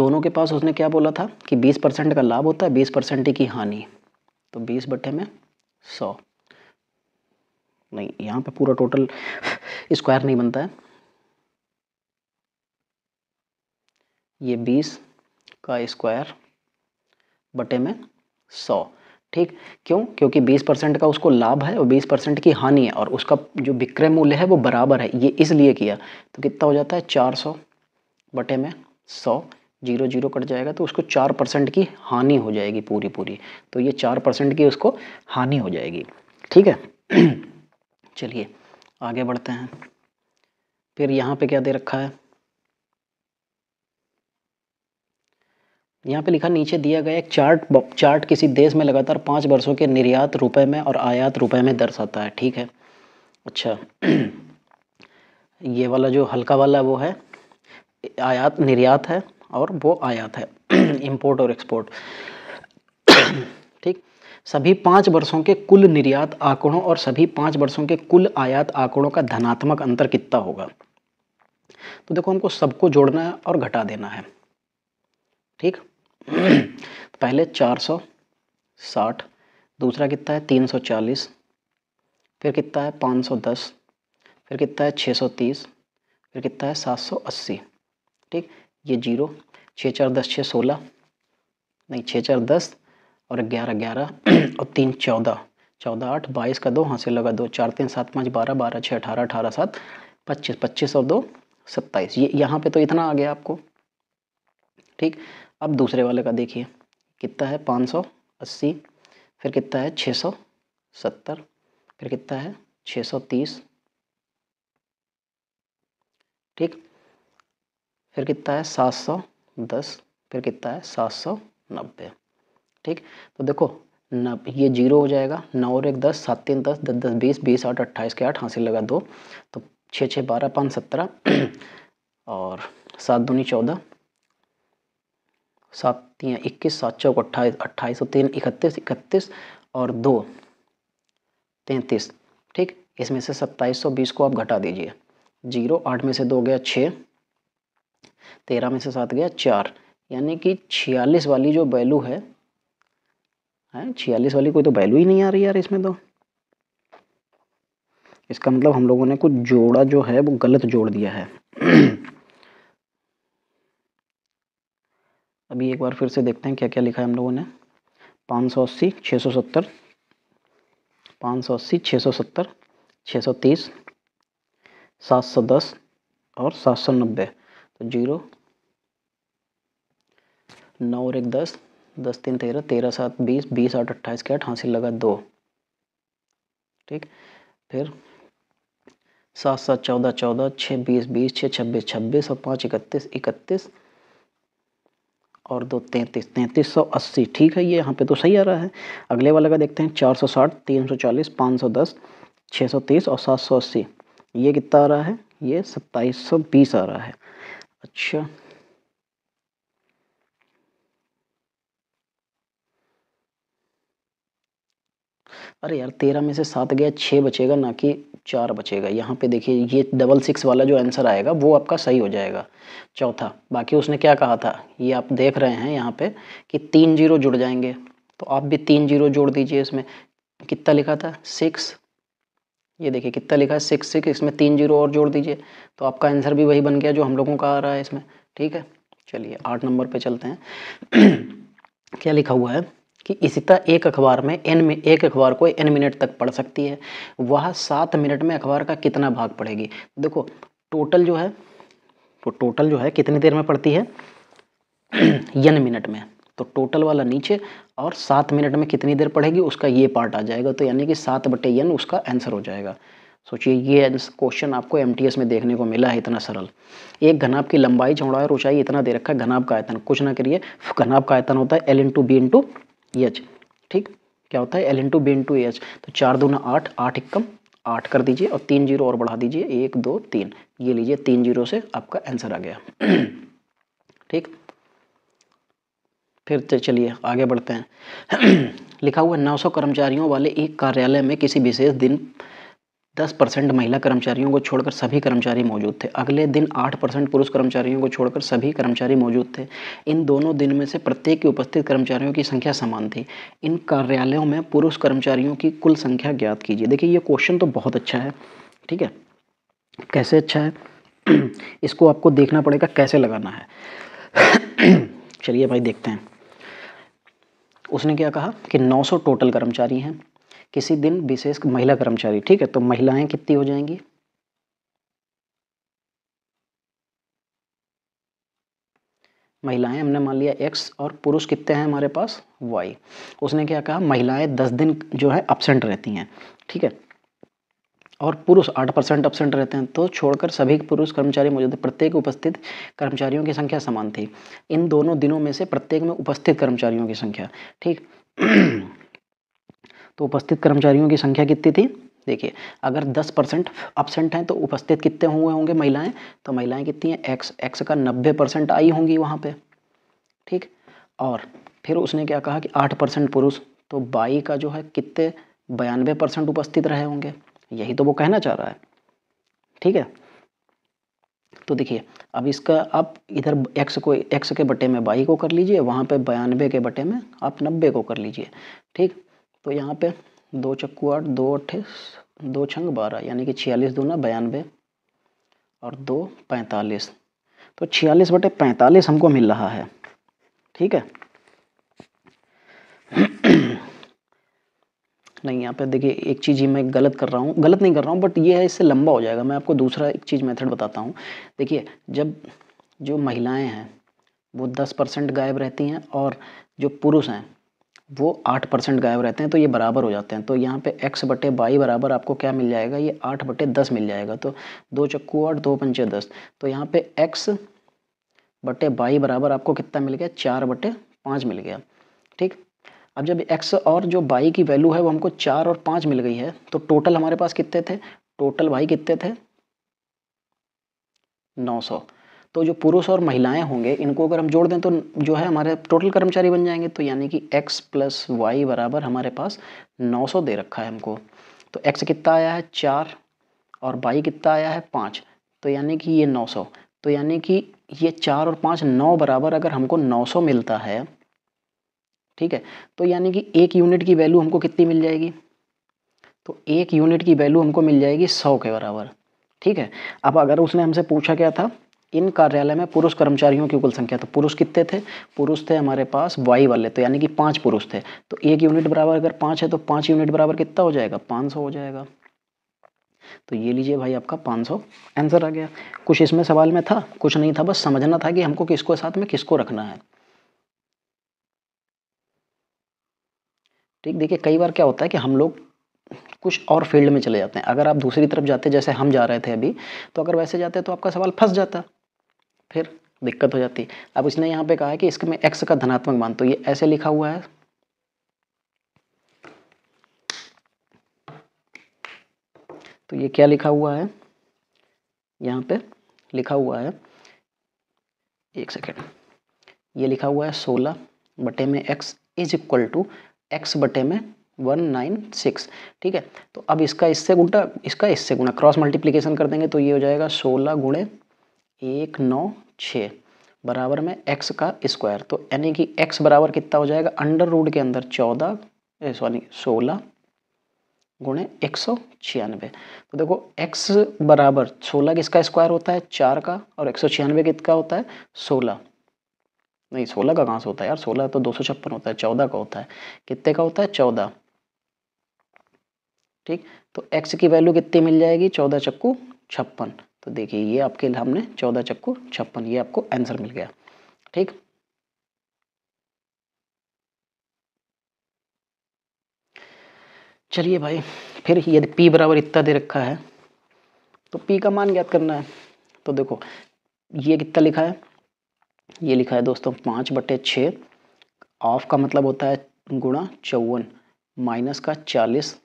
A: दोनों के पास उसने क्या बोला था कि 20 परसेंट का लाभ होता है 20 परसेंट की हानि तो 20 बटे में 100 नहीं यहाँ पे पूरा टोटल स्क्वायर नहीं बनता है ये 20 का स्क्वायर बटे में सौ ठीक क्यों क्योंकि 20 परसेंट का उसको लाभ है और 20 परसेंट की हानि है और उसका जो विक्रय मूल्य है वो बराबर है ये इसलिए किया तो कितना हो जाता है 400 बटे में 100 जीरो जीरो कट जाएगा तो उसको चार परसेंट की हानि हो जाएगी पूरी पूरी तो ये चार परसेंट की उसको हानि हो जाएगी ठीक है <clears throat> चलिए आगे बढ़ते हैं फिर यहाँ पे क्या दे रखा है यहाँ पे लिखा नीचे दिया गया एक चार्ट चार्ट किसी देश में लगातार पाँच वर्षों के निर्यात रुपए में और आयात रुपए में दर्शाता है ठीक है अच्छा ये वाला जो हल्का वाला वो है आयात निर्यात है और वो आयात है इम्पोर्ट और एक्सपोर्ट ठीक सभी पाँच वर्षों के कुल निर्यात आंकड़ों और सभी पाँच वर्षों के कुल आयात आंकड़ों का धनात्मक अंतर कितना होगा तो देखो हमको सबको जोड़ना है और घटा देना है ठीक तो पहले 460 दूसरा कितना है 340 फिर कितना है 510 फिर कितना है 630 फिर कितना है 780 ठीक ये जीरो छः चार दस छः सोलह नहीं छः चार दस और ग्यारह ग्यारह <clears throat> और तीन चौदह चौदह आठ बाईस का दो हाँ से लगा दो चार तीन सात पाँच बारह बारह छः अठारह अठारह सात पच्चीस पच्चीस और दो सत्ताईस ये यहाँ पे तो इतना आ गया आपको ठीक अब दूसरे वाले का देखिए कितना है पाँच सौ अस्सी फिर कितना है छः सौ सत्तर फिर कितना है छः सौ तीस ठीक फिर कितना है सात सौ दस फिर कितना है सात सौ नब्बे ठीक तो देखो न ये जीरो हो जाएगा नौ और एक दस सात तीन दस दस दस बीस बीस आठ अट्ठाईस के आठ हासिल लगा दो तो छः छः बारह पाँच सत्रह <clears throat> और सात दूनी चौदह सात तीन इक्कीस सात चौक अट्ठाईस अट्ठाईस सौ तीन इकतीस इकतीस और दो तैंतीस ठीक इसमें से सत्ताईस सौ बीस को आप घटा दीजिए जीरो आठ में से दो गया छः तेरह में से सात गया चार यानी कि छियालीस वाली जो वैल्यू है हैं छियालीस वाली कोई तो वैल्यू ही नहीं आ रही यार इसमें तो इसका मतलब हम लोगों ने कुछ जोड़ा जो है वो गलत जोड़ दिया है अभी एक बार फिर से देखते हैं क्या क्या लिखा है हम लोगों ने पाँच सौ अस्सी छः सौ सत्तर पाँच सौ अस्सी छः सौ सत्तर छः सौ तीस सात सौ दस और सात सौ नब्बे तो जीरो नौ और एक दस दस तीन तेरह तेरह सात बीस बीस आठ अट्ठाईस के आठ हासिल लगा दो ठीक फिर सात सात चौदह चौदह छः बीस बीस छः छब्बीस छब्बीस और पाँच इकतीस इकतीस और दो तैंतीस तैंतीस सौ अस्सी ठीक है ये यहाँ पे तो सही आ रहा है अगले वाले का देखते हैं चार सौ साठ तीन सौ चालीस पाँच सौ दस छः सौ तीस और सात सौ अस्सी ये कितना आ रहा है ये सत्ताईस सौ बीस आ रहा है अच्छा अरे यार तेरह में से सात गया छः बचेगा ना कि चार बचेगा यहाँ पे देखिए ये डबल सिक्स वाला जो आंसर आएगा वो आपका सही हो जाएगा चौथा बाकी उसने क्या कहा था ये आप देख रहे हैं यहाँ पे कि तीन जीरो जुड़ जाएंगे तो आप भी तीन जीरो जोड़ दीजिए इसमें कितना लिखा था सिक्स ये देखिए कितना लिखा है सिक्स सिक्स इसमें तीन जीरो और जोड़ दीजिए तो आपका आंसर भी वही बन गया जो हम लोगों का आ रहा है इसमें ठीक है चलिए आठ नंबर पर चलते हैं <clears throat> क्या लिखा हुआ है कि इसी तरह एक अखबार में एन में एक अखबार को एन मिनट तक पढ़ सकती है वह सात मिनट में अखबार का कितना भाग पढ़ेगी देखो टोटल जो है तो टोटल जो है कितनी देर में पड़ती है यन <clears throat> मिनट में तो टोटल वाला नीचे और सात मिनट में कितनी देर पढ़ेगी उसका ये पार्ट आ जाएगा तो यानी कि सात बटे यन उसका आंसर हो जाएगा सोचिए ये क्वेश्चन आपको एम में देखने को मिला है इतना सरल एक घनाब की लंबाई चौड़ाई और ऊंचाई इतना दे रखा है घनाब का आयतन कुछ ना करिए घनाब का आयतन होता है L into B into H ठीक क्या होता है L two B two H तो चार ना आठ आठ इक्कम आठ कर दीजिए और तीन जीरो और बढ़ा दीजिए एक दो तीन ये लीजिए तीन जीरो से आपका आंसर आ गया <clears throat> ठीक फिर चलिए आगे बढ़ते हैं <clears throat> लिखा हुआ नौ सौ कर्मचारियों वाले एक कार्यालय में किसी विशेष दिन दस परसेंट महिला कर्मचारियों को छोड़कर सभी कर्मचारी मौजूद थे अगले दिन आठ परसेंट पुरुष कर्मचारियों को छोड़कर सभी कर्मचारी मौजूद थे इन दोनों दिन में से प्रत्येक के उपस्थित कर्मचारियों की संख्या समान थी इन कार्यालयों में पुरुष कर्मचारियों की कुल संख्या ज्ञात कीजिए देखिए ये क्वेश्चन तो बहुत अच्छा है ठीक है कैसे अच्छा है <clears throat> इसको आपको देखना पड़ेगा कैसे लगाना है <clears throat> चलिए भाई देखते हैं उसने क्या कहा कि 900 टोटल कर्मचारी हैं किसी दिन विशेष महिला कर्मचारी ठीक है तो महिलाएं कितनी हो जाएंगी महिलाएं हमने मान लिया एक्स और पुरुष कितने हैं हमारे पास वाई उसने क्या कहा महिलाएं दस दिन जो है अपसेंट रहती हैं ठीक है और पुरुष आठ परसेंट अपसेंट रहते हैं तो छोड़कर सभी पुरुष कर्मचारी मौजूद प्रत्येक उपस्थित कर्मचारियों की संख्या समान थी इन दोनों दिनों में से प्रत्येक में उपस्थित कर्मचारियों की संख्या ठीक तो उपस्थित कर्मचारियों की संख्या कितनी थी देखिए अगर 10 परसेंट अपसेंट हैं तो उपस्थित कितने हुए होंगे महिलाएं तो महिलाएं कितनी हैं एक्स एक्स का 90 परसेंट आई होंगी वहाँ पे ठीक और फिर उसने क्या कहा कि 8 परसेंट पुरुष तो बाई का जो है कितने बयानवे परसेंट उपस्थित रहे होंगे यही तो वो कहना चाह रहा है ठीक है तो देखिए अब इसका आप इधर एक्स को एक्स के बटे में बाई को कर लीजिए वहाँ पे बयानवे के बटे में आप नब्बे को कर लीजिए ठीक तो यहाँ पे दो चक्कू आठ दो अट्ठे दो छंग बारह यानी कि छियालीस दूना बयानबे और दो पैंतालीस तो छियालीस बटे पैंतालीस हमको मिल रहा है ठीक है नहीं यहाँ पे देखिए एक चीज़ ही मैं गलत कर रहा हूँ गलत नहीं कर रहा हूँ बट ये है इससे लंबा हो जाएगा मैं आपको दूसरा एक चीज़ मेथड बताता हूँ देखिए जब जो महिलाएं हैं वो दस परसेंट गायब रहती हैं और जो पुरुष हैं वो आठ परसेंट गायब रहते हैं तो ये बराबर हो जाते हैं तो यहाँ पे एक्स बटे बाई बराबर आपको क्या मिल जाएगा ये आठ बटे दस मिल जाएगा तो दो चक्कू आठ दो पंचे दस तो यहाँ पे एक्स बटे बाई बराबर आपको कितना मिल गया चार बटे पाँच मिल गया ठीक अब जब एक्स और जो बाई की वैल्यू है वो हमको चार और पाँच मिल गई है तो टोटल हमारे पास कितने थे टोटल भाई कितने थे नौ सौ तो जो पुरुष और महिलाएं होंगे इनको अगर हम जोड़ दें तो जो है हमारे टोटल कर्मचारी बन जाएंगे तो यानी कि एक्स प्लस वाई बराबर हमारे पास 900 दे रखा है हमको तो एक्स कितना आया है चार और y कितना आया है पाँच तो यानी कि ये 900 तो यानी कि ये चार और पाँच नौ बराबर अगर हमको 900 मिलता है ठीक है तो यानी कि एक यूनिट की वैल्यू हमको कितनी मिल जाएगी तो एक यूनिट की वैल्यू हमको मिल जाएगी सौ के बराबर ठीक है अब अगर उसने हमसे पूछा क्या था इन कार्यालय में पुरुष कर्मचारियों की कुल संख्या तो पुरुष कितने थे पुरुष थे हमारे पास वाई वाले तो यानी कि पाँच पुरुष थे तो एक यूनिट बराबर अगर पांच है तो पाँच यूनिट बराबर कितना हो जाएगा पाँच हो जाएगा तो ये लीजिए भाई आपका 500 आंसर आ गया कुछ इसमें सवाल में था कुछ नहीं था बस समझना था कि हमको किसको साथ में किसको रखना है ठीक देखिए कई बार क्या होता है कि हम लोग कुछ और फील्ड में चले जाते हैं अगर आप दूसरी तरफ जाते जैसे हम जा रहे थे अभी तो अगर वैसे जाते तो आपका सवाल फंस जाता फिर दिक्कत हो जाती है अब इसने यहाँ पे कहा है कि इसके में एक्स का धनात्मक मान तो ये ऐसे लिखा हुआ है तो ये क्या लिखा हुआ है यहाँ पे लिखा हुआ है एक सेकेंड ये लिखा हुआ है सोलह बटे में X is equal to X बटे में वन नाइन सिक्स ठीक है तो अब इसका इससे गुणा इसका इससे गुणा क्रॉस मल्टीप्लीकेशन कर देंगे तो ये हो जाएगा सोलह गुणे एक नौ छः बराबर में एक्स का स्क्वायर तो यानी कि एक्स बराबर कितना हो जाएगा अंडर रूट के अंदर चौदह सॉरी सोलह गुणे एक सौ छियानवे तो देखो एक्स बराबर सोलह किसका स्क्वायर होता है चार का और एक सौ छियानवे कितना होता है सोलह नहीं सोलह का कहाँ से होता है यार सोलह तो दो सौ छप्पन होता है चौदह का होता है कितने का होता है चौदह ठीक तो एक्स की वैल्यू कितनी मिल जाएगी चौदह चक्कू छप्पन तो देखिए ये आपके हमने चौदह चक्कू छप्पन ये आपको आंसर मिल गया ठीक चलिए भाई फिर यदि पी बराबर इतना दे रखा है तो पी का मान ज्ञात करना है तो देखो ये कितना लिखा है ये लिखा है दोस्तों पाँच बटे छः ऑफ का मतलब होता है गुणा चौवन माइनस का चालीस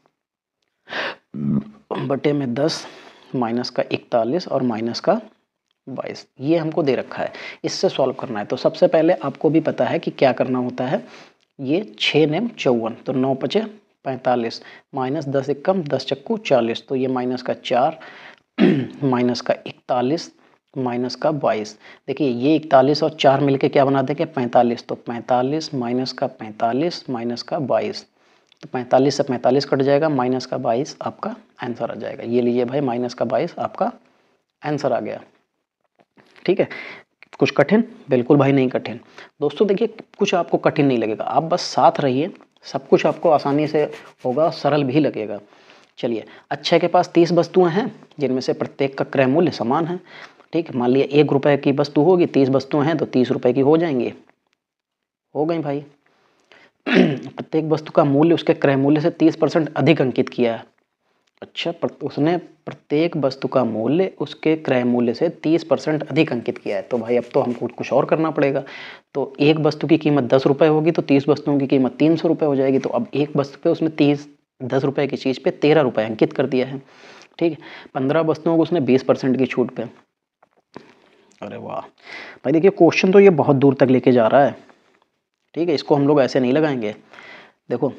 A: बटे में दस माइनस का इकतालीस और माइनस का बाईस ये हमको दे रखा है इससे सॉल्व करना है तो सबसे पहले आपको भी पता है कि क्या करना होता है ये छः नेम चौवन तो नौ पचे पैंतालीस माइनस दस इक्कम दस चक्कू चालीस तो ये माइनस का चार <clears throat> माइनस का इकतालीस माइनस का बाईस देखिए ये इकतालीस और चार मिलके क्या बना देंगे पैंतालीस तो पैंतालीस माइनस का पैंतालीस माइनस का बाईस तो पैंतालीस से पैंतालीस कट जाएगा माइनस का बाईस आपका आंसर आ जाएगा ये लीजिए भाई माइनस का बाईस आपका आंसर आ गया ठीक है कुछ कठिन बिल्कुल भाई नहीं कठिन दोस्तों देखिए कुछ आपको कठिन नहीं लगेगा आप बस साथ रहिए सब कुछ आपको आसानी से होगा सरल भी लगेगा चलिए अच्छे के पास तीस वस्तुएं हैं जिनमें से प्रत्येक का क्रय मूल्य समान है ठीक है मान लिया एक रुपये की वस्तु होगी तीस वस्तुएं हैं तो तीस रुपये की हो जाएंगी हो गई भाई <clears throat> प्रत्येक वस्तु का मूल्य उसके क्रय मूल्य से तीस परसेंट अधिक अंकित किया है अच्छा उसने प्रत्येक वस्तु का मूल्य उसके क्रय मूल्य से तीस परसेंट अधिक अंकित किया है तो भाई अब तो हमको कुछ और करना पड़ेगा तो एक वस्तु की कीमत दस रुपये होगी तो तीस वस्तुओं की कीमत तीन सौ रुपये हो जाएगी तो अब एक वस्तु पे उसने तीस दस रुपये की चीज़ पे तेरह रुपये अंकित कर दिया है ठीक है पंद्रह वस्तुओं को उसने बीस परसेंट की छूट पे अरे वाह भाई देखिए क्वेश्चन तो ये बहुत दूर तक लेके जा रहा है ठीक है इसको हम लोग ऐसे नहीं लगाएंगे देखो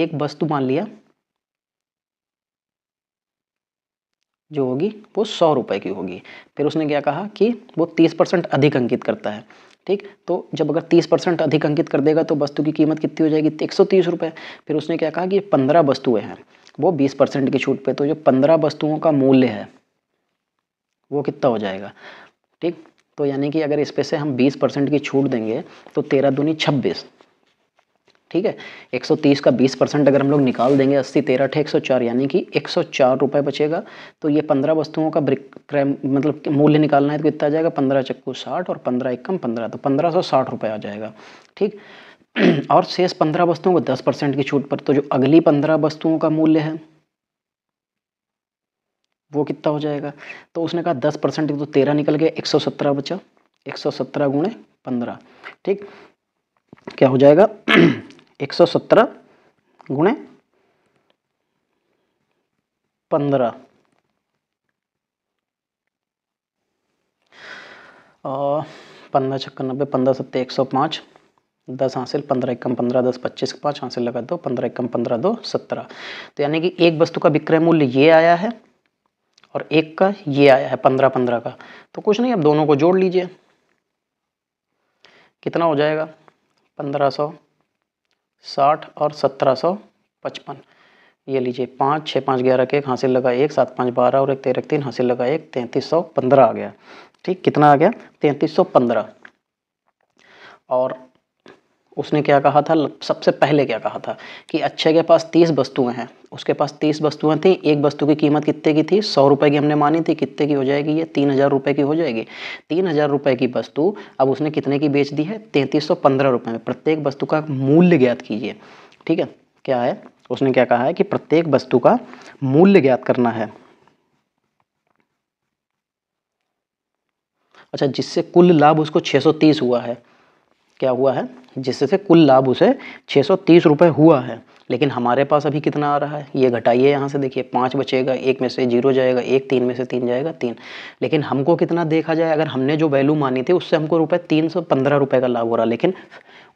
A: एक वस्तु मान लिया जो होगी वो सौ रुपए की होगी फिर उसने क्या कहा कि वो तीस परसेंट अधिक अंकित करता है ठीक तो जब अगर तीस परसेंट अधिक अंकित कर देगा तो वस्तु की कीमत कितनी हो जाएगी एक सौ तीस रुपये फिर उसने क्या कहा कि पंद्रह वस्तुएं हैं वो बीस परसेंट की छूट पे तो जो पंद्रह वस्तुओं का मूल्य है वो कितना हो जाएगा ठीक तो यानी कि अगर इस पे से हम 20 परसेंट की छूट देंगे तो तेरह दूनी छब्बीस ठीक है 130 का 20 परसेंट अगर हम लोग निकाल देंगे अस्सी तेरह ठे एक यानी कि एक सौ बचेगा तो ये पंद्रह वस्तुओं का क्रय मतलब मूल्य निकालना है तो कितना आ जाएगा पंद्रह चक्कू साठ और पंद्रह कम पंद्रह तो पंद्रह सौ साठ रुपये आ जाएगा ठीक <clears throat> और शेष पंद्रह वस्तुओं को दस परसेंट की छूट पर तो जो अगली पंद्रह वस्तुओं का मूल्य है वो कितना हो जाएगा तो उसने कहा दस परसेंट तो तेरह निकल गया एक सौ सत्रह बचा एक सौ सत्रह गुणे पंद्रह ठीक क्या हो जाएगा <clears throat> एक सौ सत्रह गुणे पंद्रह पंद्रह छक्कर नब्बे पंद्रह सत्तर एक सौ पाँच दस हासिल पंद्रह एकम पंद्रह दस पच्चीस पाँच हासिल लगा दो पंद्रह एकम पंद्रह दो सत्रह तो यानी कि एक वस्तु का विक्रय मूल्य ये आया है और एक का ये आया है पंद्रह पंद्रह का तो कुछ नहीं अब दोनों को जोड़ लीजिए कितना हो जाएगा पंद्रह सौ साठ और सत्रह सौ पचपन ये लीजिए पाँच छः पाँच ग्यारह के एक हासिल लगा एक सात पाँच बारह और एक तेरह तीन हासिल लगा एक तैंतीस सौ पंद्रह आ गया ठीक कितना आ गया तैंतीस सौ पंद्रह और उसने क्या कहा था सबसे पहले क्या कहा था कि अच्छे के पास तीस वस्तुएं हैं उसके पास तीस वस्तुएं थी एक वस्तु की कीमत कितने की थी सौ रुपये की हमने मानी थी कितने की हो जाएगी ये तीन हज़ार रुपये की हो जाएगी तीन हज़ार रुपये की वस्तु अब उसने कितने की बेच दी है तैंतीस सौ पंद्रह रुपये में प्रत्येक वस्तु का मूल्य ज्ञात कीजिए ठीक है क्या है उसने क्या कहा है कि प्रत्येक वस्तु का मूल्य ज्ञात करना है अच्छा जिससे कुल लाभ उसको 630 हुआ है क्या हुआ है जिससे कुल लाभ उसे छः सौ तीस रुपये हुआ है लेकिन हमारे पास अभी कितना आ रहा है ये घटाइए यहाँ से देखिए पाँच बचेगा एक में से जीरो जाएगा एक तीन में से तीन जाएगा तीन लेकिन हमको कितना देखा जाए अगर हमने जो वैल्यू मानी थी उससे हमको रुपये तीन सौ पंद्रह रुपये का लाभ हो रहा लेकिन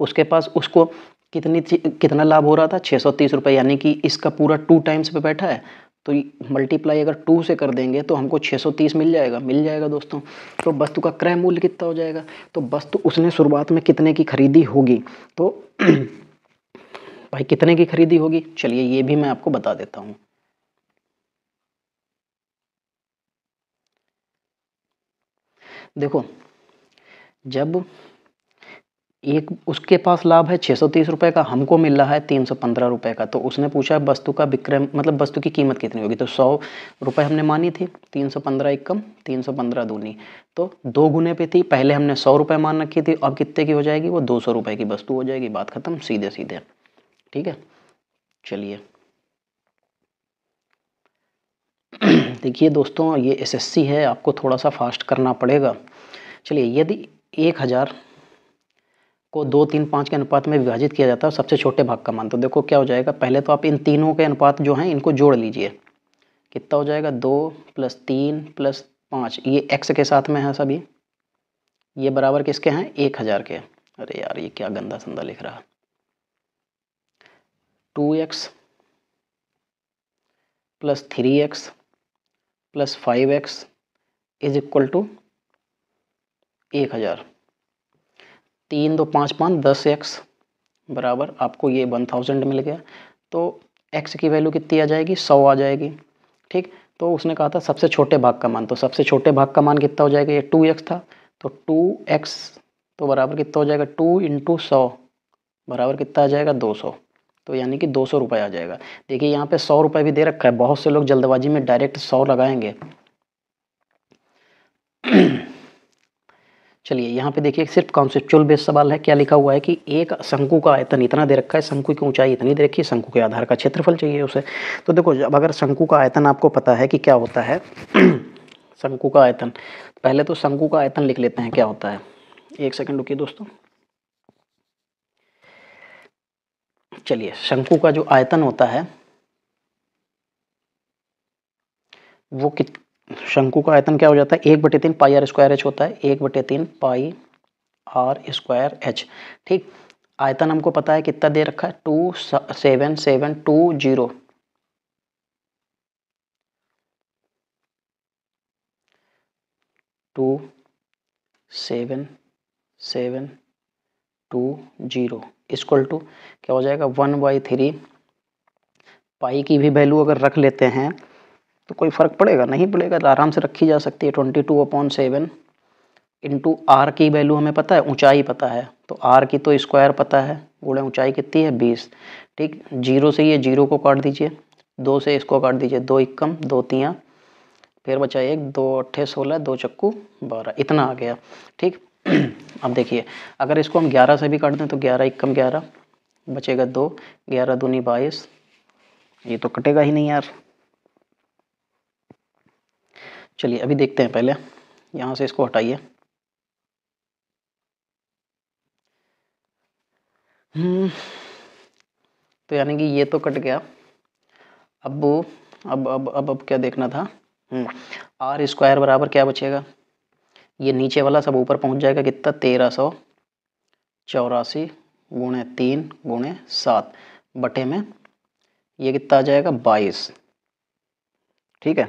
A: उसके पास उसको कितनी कितना लाभ हो रहा था छः सौ तीस रुपये यानी कि इसका पूरा टू टाइम्स पे बैठा है तो मल्टीप्लाई अगर टू से कर देंगे तो हमको 630 मिल जाएगा मिल जाएगा दोस्तों तो वस्तु का क्रय मूल्य कितना हो जाएगा तो वस्तु उसने शुरुआत में कितने की खरीदी होगी तो <clears throat> भाई कितने की खरीदी होगी चलिए ये भी मैं आपको बता देता हूँ देखो जब एक उसके पास लाभ है छः सौ तीस रुपये का हमको मिल रहा है तीन सौ पंद्रह रुपये का तो उसने पूछा वस्तु का विक्रय मतलब वस्तु की कीमत कितनी होगी तो सौ रुपये हमने मानी थी तीन सौ पंद्रह एक कम तीन सौ पंद्रह दूनी तो दो गुने पे थी पहले हमने सौ रुपये मान रखी थी अब कितने की हो जाएगी वो दो सौ रुपये की वस्तु हो जाएगी बात ख़त्म सीधे सीधे ठीक है चलिए <clears throat> देखिए दोस्तों ये एसएससी है आपको थोड़ा सा फास्ट करना पड़ेगा चलिए यदि एक हज़ार को दो तीन पाँच के अनुपात में विभाजित किया जाता है सबसे छोटे भाग का मान तो देखो क्या हो जाएगा पहले तो आप इन तीनों के अनुपात जो हैं इनको जोड़ लीजिए कितना हो जाएगा दो प्लस तीन प्लस पाँच ये एक्स के साथ में है सभी ये बराबर किसके हैं एक हज़ार के अरे यार ये क्या गंदा संदा लिख रहा two X plus three X plus five X is equal to एक हज़ार तीन दो पाँच पाँच दस एक्स बराबर आपको ये वन थाउजेंड मिल गया तो एक्स की वैल्यू कितनी आ जाएगी सौ आ जाएगी ठीक तो उसने कहा था सबसे छोटे भाग का मान तो सबसे छोटे भाग का मान कितना हो जाएगा ये टू एक्स था तो टू एक्स तो बराबर कितना हो जाएगा टू इंटू सौ बराबर कितना आ जाएगा दो सौ तो यानी कि दो सौ रुपये आ जाएगा देखिए यहाँ पे सौ रुपये भी दे रखा है बहुत से लोग जल्दबाजी में डायरेक्ट सौ लगाएंगे <clears throat> चलिए यहाँ पे देखिए सिर्फ कॉन्सेप्चुअल बेस सवाल है क्या लिखा हुआ है कि एक शंकु का आयतन इतना दे रखा है शंकु की ऊंचाई इतनी दे रखी है शंकु के आधार का क्षेत्रफल चाहिए उसे तो देखो अब अगर शंकु का आयतन आपको पता है कि क्या होता है <clears throat> शंकु का आयतन पहले तो शंकु का आयतन लिख लेते हैं क्या होता है एक सेकेंड रुकी दोस्तों चलिए शंकु का जो आयतन होता है वो कित शंकु का आयतन क्या हो जाता है एक बटे तीन पाई आर स्क्वायर एच होता है एक बटे तीन पाई आर स्क्वायर एच ठीक आयतन हमको पता है कितना दे रखा है two seven seven two zero two seven seven two zero is equal to क्या हो जाएगा वन बाई थ्री पाई की भी वैल्यू अगर रख लेते हैं तो कोई फ़र्क पड़ेगा नहीं पड़ेगा तो आराम से रखी जा सकती है twenty two upon seven into r की वैल्यू हमें पता है ऊंचाई पता है तो आर की तो स्क्वायर पता है गुड़े ऊंचाई कितनी है बीस ठीक जीरो से ये जीरो को काट दीजिए दो से इसको काट दीजिए दो इक्कम दो तियाँ फिर बचा एक दो अट्ठे सोलह दो चक्कू बारह इतना आ गया ठीक <clears throat> अब देखिए अगर इसको हम ग्यारह से भी काट दें तो ग्यारह इक्कम ग्यारह बचेगा दो ग्यारह दूनी बाईस ये तो कटेगा ही नहीं यार चलिए अभी देखते हैं पहले यहाँ से इसको हटाइए हम्म, तो यानी कि ये तो कट गया अब अब अब अब अब क्या देखना था हम्म, आर स्क्वायर बराबर क्या बचेगा ये नीचे वाला सब ऊपर पहुंच जाएगा कितना तेरह सौ चौरासी गुणे तीन गुणे सात बटे में ये कितना आ जाएगा बाईस ठीक है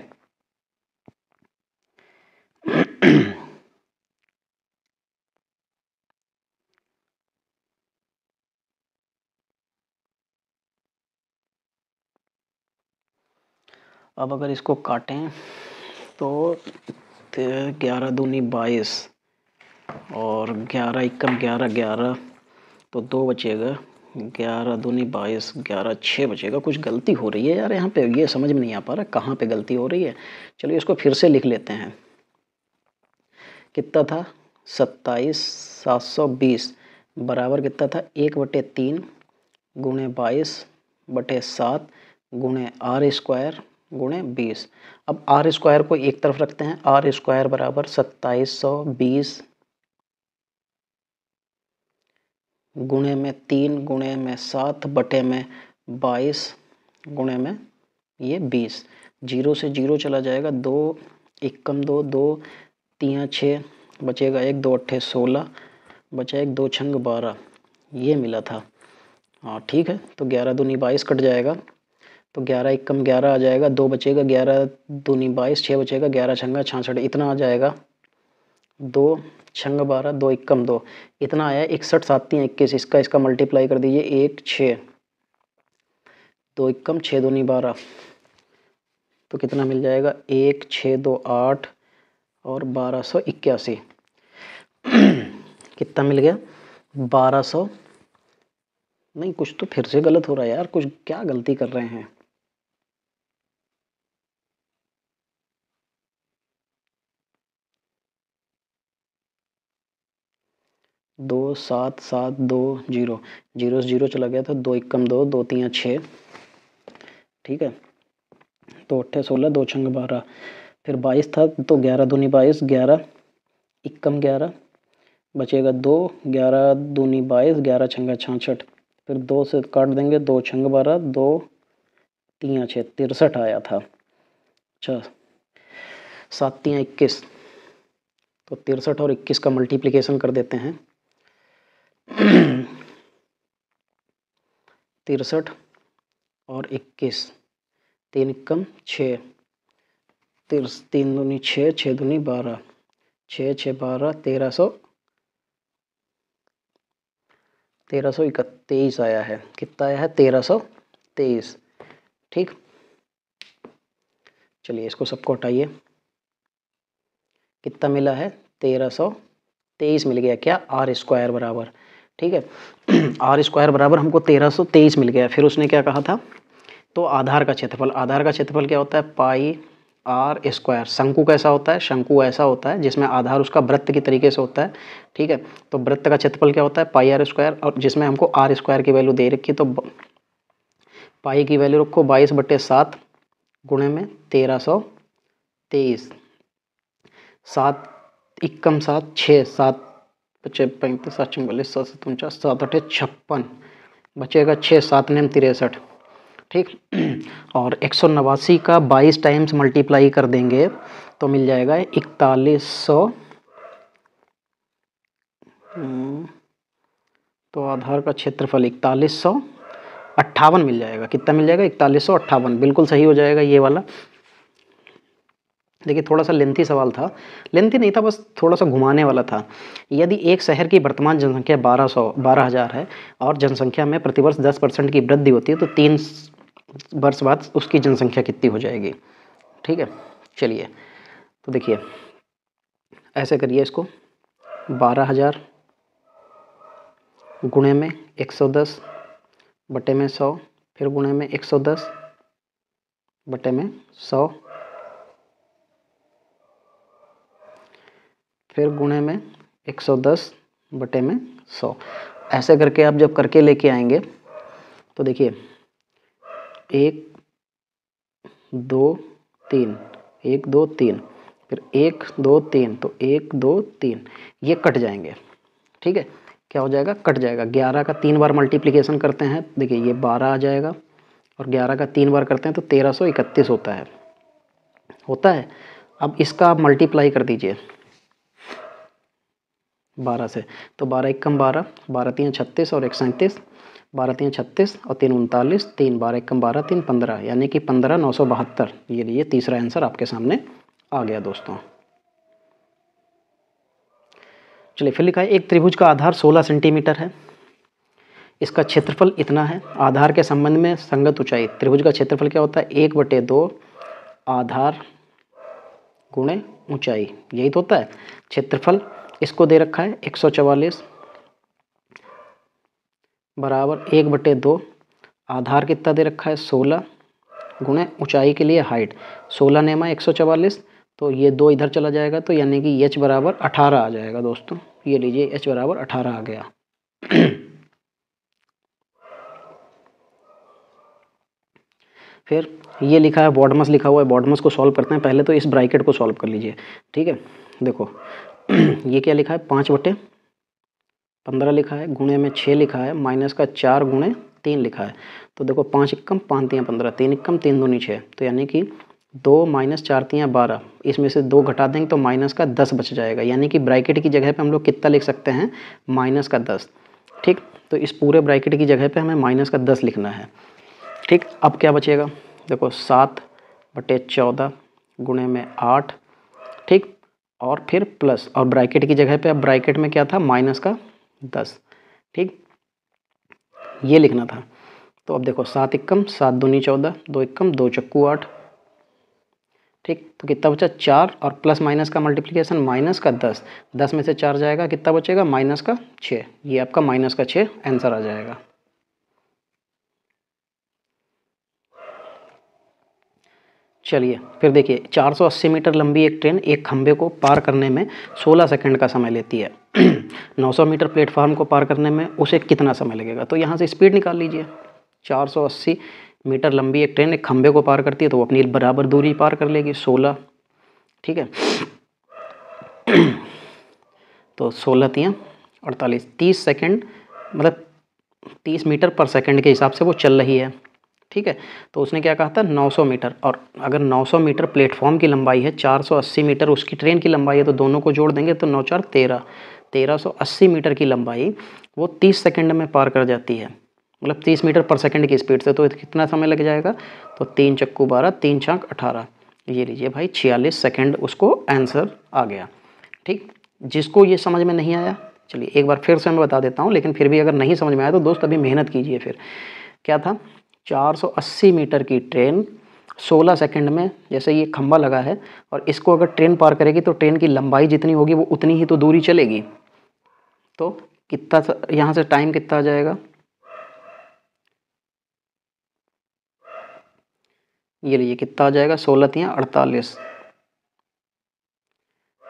A: अब अगर इसको काटें तो ग्यारह दूनी बाईस और ग्यारह इक्कम ग्यारह ग्यारह तो दो बचेगा ग्यारह दूनी बाईस ग्यारह छः बचेगा कुछ गलती हो रही है यार यहाँ पे ये समझ में नहीं आ पा रहा कहाँ पे गलती हो रही है चलिए इसको फिर से लिख लेते हैं कितना था सत्ताईस सात सौ बीस बराबर कितना था एक बटे तीन गुणे बाईस बटे सात गुणे आर स्क्वायर गुणे बीस अब आर स्क्वायर को एक तरफ रखते हैं आर स्क्वायर बराबर सत्ताईस सौ बीस गुणे में तीन गुणे में सात बटे में बाईस गुणे में ये बीस जीरो से जीरो चला जाएगा दो इक्कम दो दो तिया छः बचेगा एक दो अट्ठे सोलह बचा एक दो छंग बारह ये मिला था हाँ ठीक है तो ग्यारह दूनी बाईस कट जाएगा तो ग्यारह एक कम ग्यारह आ जाएगा दो बचेगा ग्यारह दूनी बाईस छः बचेगा ग्यारह छंगा छाछठ इतना आ जाएगा दो छंग बारह दो एक कम दो इतना आया इकसठ सात तीन इक्कीस इसका इसका मल्टीप्लाई कर दीजिए एक छः दो एक कम छः दूनी बारह तो कितना मिल जाएगा एक छः दो आठ और बारह सौ इक्यासी कितना मिल गया बारह सौ नहीं कुछ तो फिर से गलत हो रहा है यार कुछ क्या गलती कर रहे हैं दो सात सात दो जीरो जीरो से जीरो चला गया था तो दो इक्कम दो दो तीन छः ठीक है तो अट्ठे सोलह दो छंग बारह फिर बाईस था तो ग्यारह दूनी बाईस ग्यारह इक्कम ग्यारह बचेगा दो ग्यारह दूनी बाईस ग्यारह छंगा छाछठ फिर दो से काट देंगे दो छंग बारह दो तियाँ छः तिरसठ आया था अच्छा सात तियाँ इक्कीस तो तिरसठ और इक्कीस का मल्टीप्लिकेशन कर देते हैं तिरसठ और इक्कीस तीन कम छः तिरस तीन दूनी छः छः दूनी बारह छः छः बारह तेरह सौ तेरह सौ इकतीस आया है कितना आया है तेरह सौ तेईस ठीक चलिए इसको सबको हटाइए कितना मिला है तेरह सौ तेईस मिल गया क्या आर स्क्वायर बराबर ठीक है आर <clears throat> स्क्वायर बराबर हमको तेरह सौ तेईस मिल गया फिर उसने क्या कहा था तो आधार का क्षेत्रफल आधार का क्षेत्रफल क्या होता है पाई आर स्क्वायर शंकु कैसा होता है शंकु ऐसा होता है जिसमें आधार उसका वृत्त की तरीके से होता है ठीक है तो वृत्त का क्षेत्रफल क्या होता है पाई आर स्क्वायर और जिसमें हमको आर स्क्वायर की वैल्यू दे रखी तो पाई की वैल्यू रखो बाईस बटे सात गुणे में तेरह सौ तेईस सात इक्कम सात छः सात पचे पैंतीस चौवालीस सदसठ उनचास सात अठे छप्पन बचेगा छः सात नेम तिरसठ ठीक <clears throat> और एक सौ नवासी का बाईस टाइम्स मल्टीप्लाई कर देंगे तो मिल जाएगा इकतालीस सौ हम्म, तो आधार का क्षेत्रफल इकतालीस सौ अट्ठावन मिल जाएगा कितना मिल जाएगा इकतालीस सौ अट्ठावन बिल्कुल सही हो जाएगा ये वाला देखिए थोड़ा सा लेंथी सवाल था लेंथी नहीं था बस थोड़ा सा घुमाने वाला था यदि एक शहर की वर्तमान जनसंख्या बारह सौ बारह हज़ार है और जनसंख्या में प्रतिवर्ष दस परसेंट की वृद्धि होती है तो तीन वर्ष बाद उसकी जनसंख्या कितनी हो जाएगी ठीक है चलिए तो देखिए ऐसे करिए इसको बारह हज़ार गुणे में एक सौ दस बटे में सौ फिर गुणे में एक सौ दस बटे में सौ फिर गुणे में 110 बटे में 100 ऐसे करके आप जब करके लेके आएंगे तो देखिए एक दो तीन एक दो तीन फिर एक दो तीन तो एक दो तीन ये कट जाएंगे ठीक है क्या हो जाएगा कट जाएगा ग्यारह का तीन बार मल्टीप्लिकेशन करते हैं देखिए ये बारह आ जाएगा और ग्यारह का तीन बार करते हैं तो तेरह सौ इकतीस होता है होता है अब इसका आप मल्टीप्लाई कर दीजिए बारह से तो बारह एकम बारह बारह तीन छत्तीस और एक सैंतीस बारह तीन छत्तीस और तीन उनतालीस तीन बारह इक्कम बारह तीन पंद्रह यानी कि पंद्रह नौ सौ बहत्तर ये लिए तीसरा आंसर आपके सामने आ गया दोस्तों चलिए फिर लिखा है एक त्रिभुज का आधार सोलह सेंटीमीटर है इसका क्षेत्रफल इतना है आधार के संबंध में संगत ऊंचाई त्रिभुज का क्षेत्रफल क्या होता है एक बटे दो आधार गुणे ऊंचाई यही तो होता है क्षेत्रफल इसको दे रखा है एक सौ चवालीस बराबर एक बटे दो आधार कितना दे रखा है सोलह गुणे ऊंचाई के लिए हाइट सोलह नेमा एक सौ चवालीस तो ये दो इधर चला जाएगा तो यानी कि एच बराबर अठारह आ जाएगा दोस्तों ये लीजिए एच बराबर अठारह आ गया <clears throat> फिर ये लिखा है बॉडमस लिखा हुआ है बॉडमस को सॉल्व करते हैं पहले तो इस ब्राइकेट को सॉल्व कर लीजिए ठीक है देखो ये क्या लिखा है पाँच बटे पंद्रह लिखा है गुणे में छः लिखा है माइनस का चार गुणे तीन लिखा है तो देखो पाँच इक्कम पाँच तियाँ पंद्रह तीन इक्कम तीन दूनी छः तो यानी कि दो माइनस चार तियाँ बारह इसमें से दो घटा देंगे तो माइनस का दस बच जाएगा यानी कि ब्रैकेट की जगह पे हम लोग कितना लिख सकते हैं माइनस का दस ठीक तो इस पूरे ब्रैकेट की जगह पे हमें माइनस का दस लिखना है ठीक अब क्या बचेगा देखो सात बटे चौदह गुणे में आठ ठीक और फिर प्लस और ब्रैकेट की जगह पे अब ब्रैकेट में क्या था माइनस का दस ठीक ये लिखना था तो अब देखो सात इक्कम सात दूनी चौदह दो इक्कम दो चक्कू आठ ठीक तो कितना बचा चार और प्लस माइनस का मल्टीप्लिकेशन माइनस का दस दस में से चार जाएगा कितना बचेगा माइनस का छः ये आपका माइनस का छः आंसर आ जाएगा चलिए फिर देखिए 480 मीटर लंबी एक ट्रेन एक खंबे को पार करने में 16 सेकंड का समय लेती है 900 <clears throat> मीटर प्लेटफार्म को पार करने में उसे कितना समय लगेगा तो यहाँ से स्पीड निकाल लीजिए 480 मीटर लंबी एक ट्रेन एक खंबे को पार करती है तो वो अपनी बराबर दूरी पार कर लेगी 16 ठीक है <clears throat> तो 16 तियाँ अड़तालीस तीस सेकेंड मतलब तीस मीटर पर सेकेंड के हिसाब से वो चल रही है ठीक है तो उसने क्या कहा था 900 मीटर और अगर 900 मीटर प्लेटफॉर्म की लंबाई है 480 मीटर उसकी ट्रेन की लंबाई है तो दोनों को जोड़ देंगे तो नौ चार तेरह तेरह सौ अस्सी मीटर की लंबाई वो तीस सेकेंड में पार कर जाती है मतलब तीस मीटर पर सेकेंड की स्पीड से तो कितना समय लग जाएगा तो तीन चक्कू बारह तीन छाँक अठारह ये लीजिए भाई छियालीस सेकेंड उसको आंसर आ गया ठीक जिसको ये समझ में नहीं आया चलिए एक बार फिर से मैं बता देता हूँ लेकिन फिर भी अगर नहीं समझ में आया तो दोस्त अभी मेहनत कीजिए फिर क्या था 480 मीटर की ट्रेन 16 सेकंड में जैसे ये खंबा लगा है और इसको अगर ट्रेन पार करेगी तो ट्रेन की लंबाई जितनी होगी वो उतनी ही तो दूरी चलेगी तो कितना यहाँ से टाइम कितना आ जाएगा ये लीजिए कितना आ जाएगा सोलह तीन अड़तालीस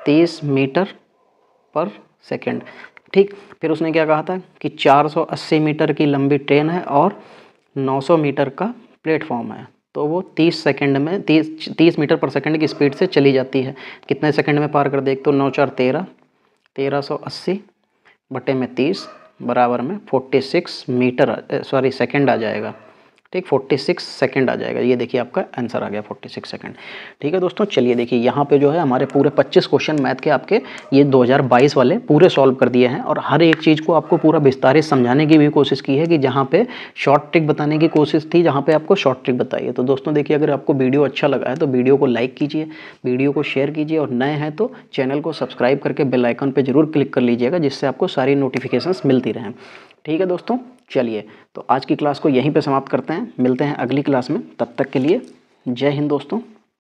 A: तीस मीटर पर सेकंड ठीक फिर उसने क्या कहा था कि 480 मीटर की लंबी ट्रेन है और 900 मीटर का प्लेटफॉर्म है तो वो 30 सेकंड में 30 30 मीटर पर सेकंड की स्पीड से चली जाती है कितने सेकंड में पार कर देख तो नौ चार तेरह तेरह सौ अस्सी बटे में तीस बराबर में 46 मीटर सॉरी सेकंड आ जाएगा ठीक 46 सेकेंड आ जाएगा ये देखिए आपका आंसर आ गया 46 सेकेंड ठीक है दोस्तों चलिए देखिए यहाँ पे जो है हमारे पूरे 25 क्वेश्चन मैथ के आपके ये 2022 वाले पूरे सॉल्व कर दिए हैं और हर एक चीज़ को आपको पूरा विस्तारित समझाने की भी कोशिश की है कि जहाँ पे शॉर्ट ट्रिक बताने की कोशिश थी जहाँ पे आपको शॉर्ट ट्रिक बताइए तो दोस्तों देखिए अगर आपको वीडियो अच्छा लगा है तो वीडियो को लाइक कीजिए वीडियो को शेयर कीजिए और नए हैं तो चैनल को सब्सक्राइब करके बेलाइकॉन पर जरूर क्लिक कर लीजिएगा जिससे आपको सारी नोटिफिकेशन मिलती रहें ठीक है दोस्तों चलिए तो आज की क्लास को यहीं पे समाप्त करते हैं मिलते हैं अगली क्लास में तब तक के लिए जय हिंद दोस्तों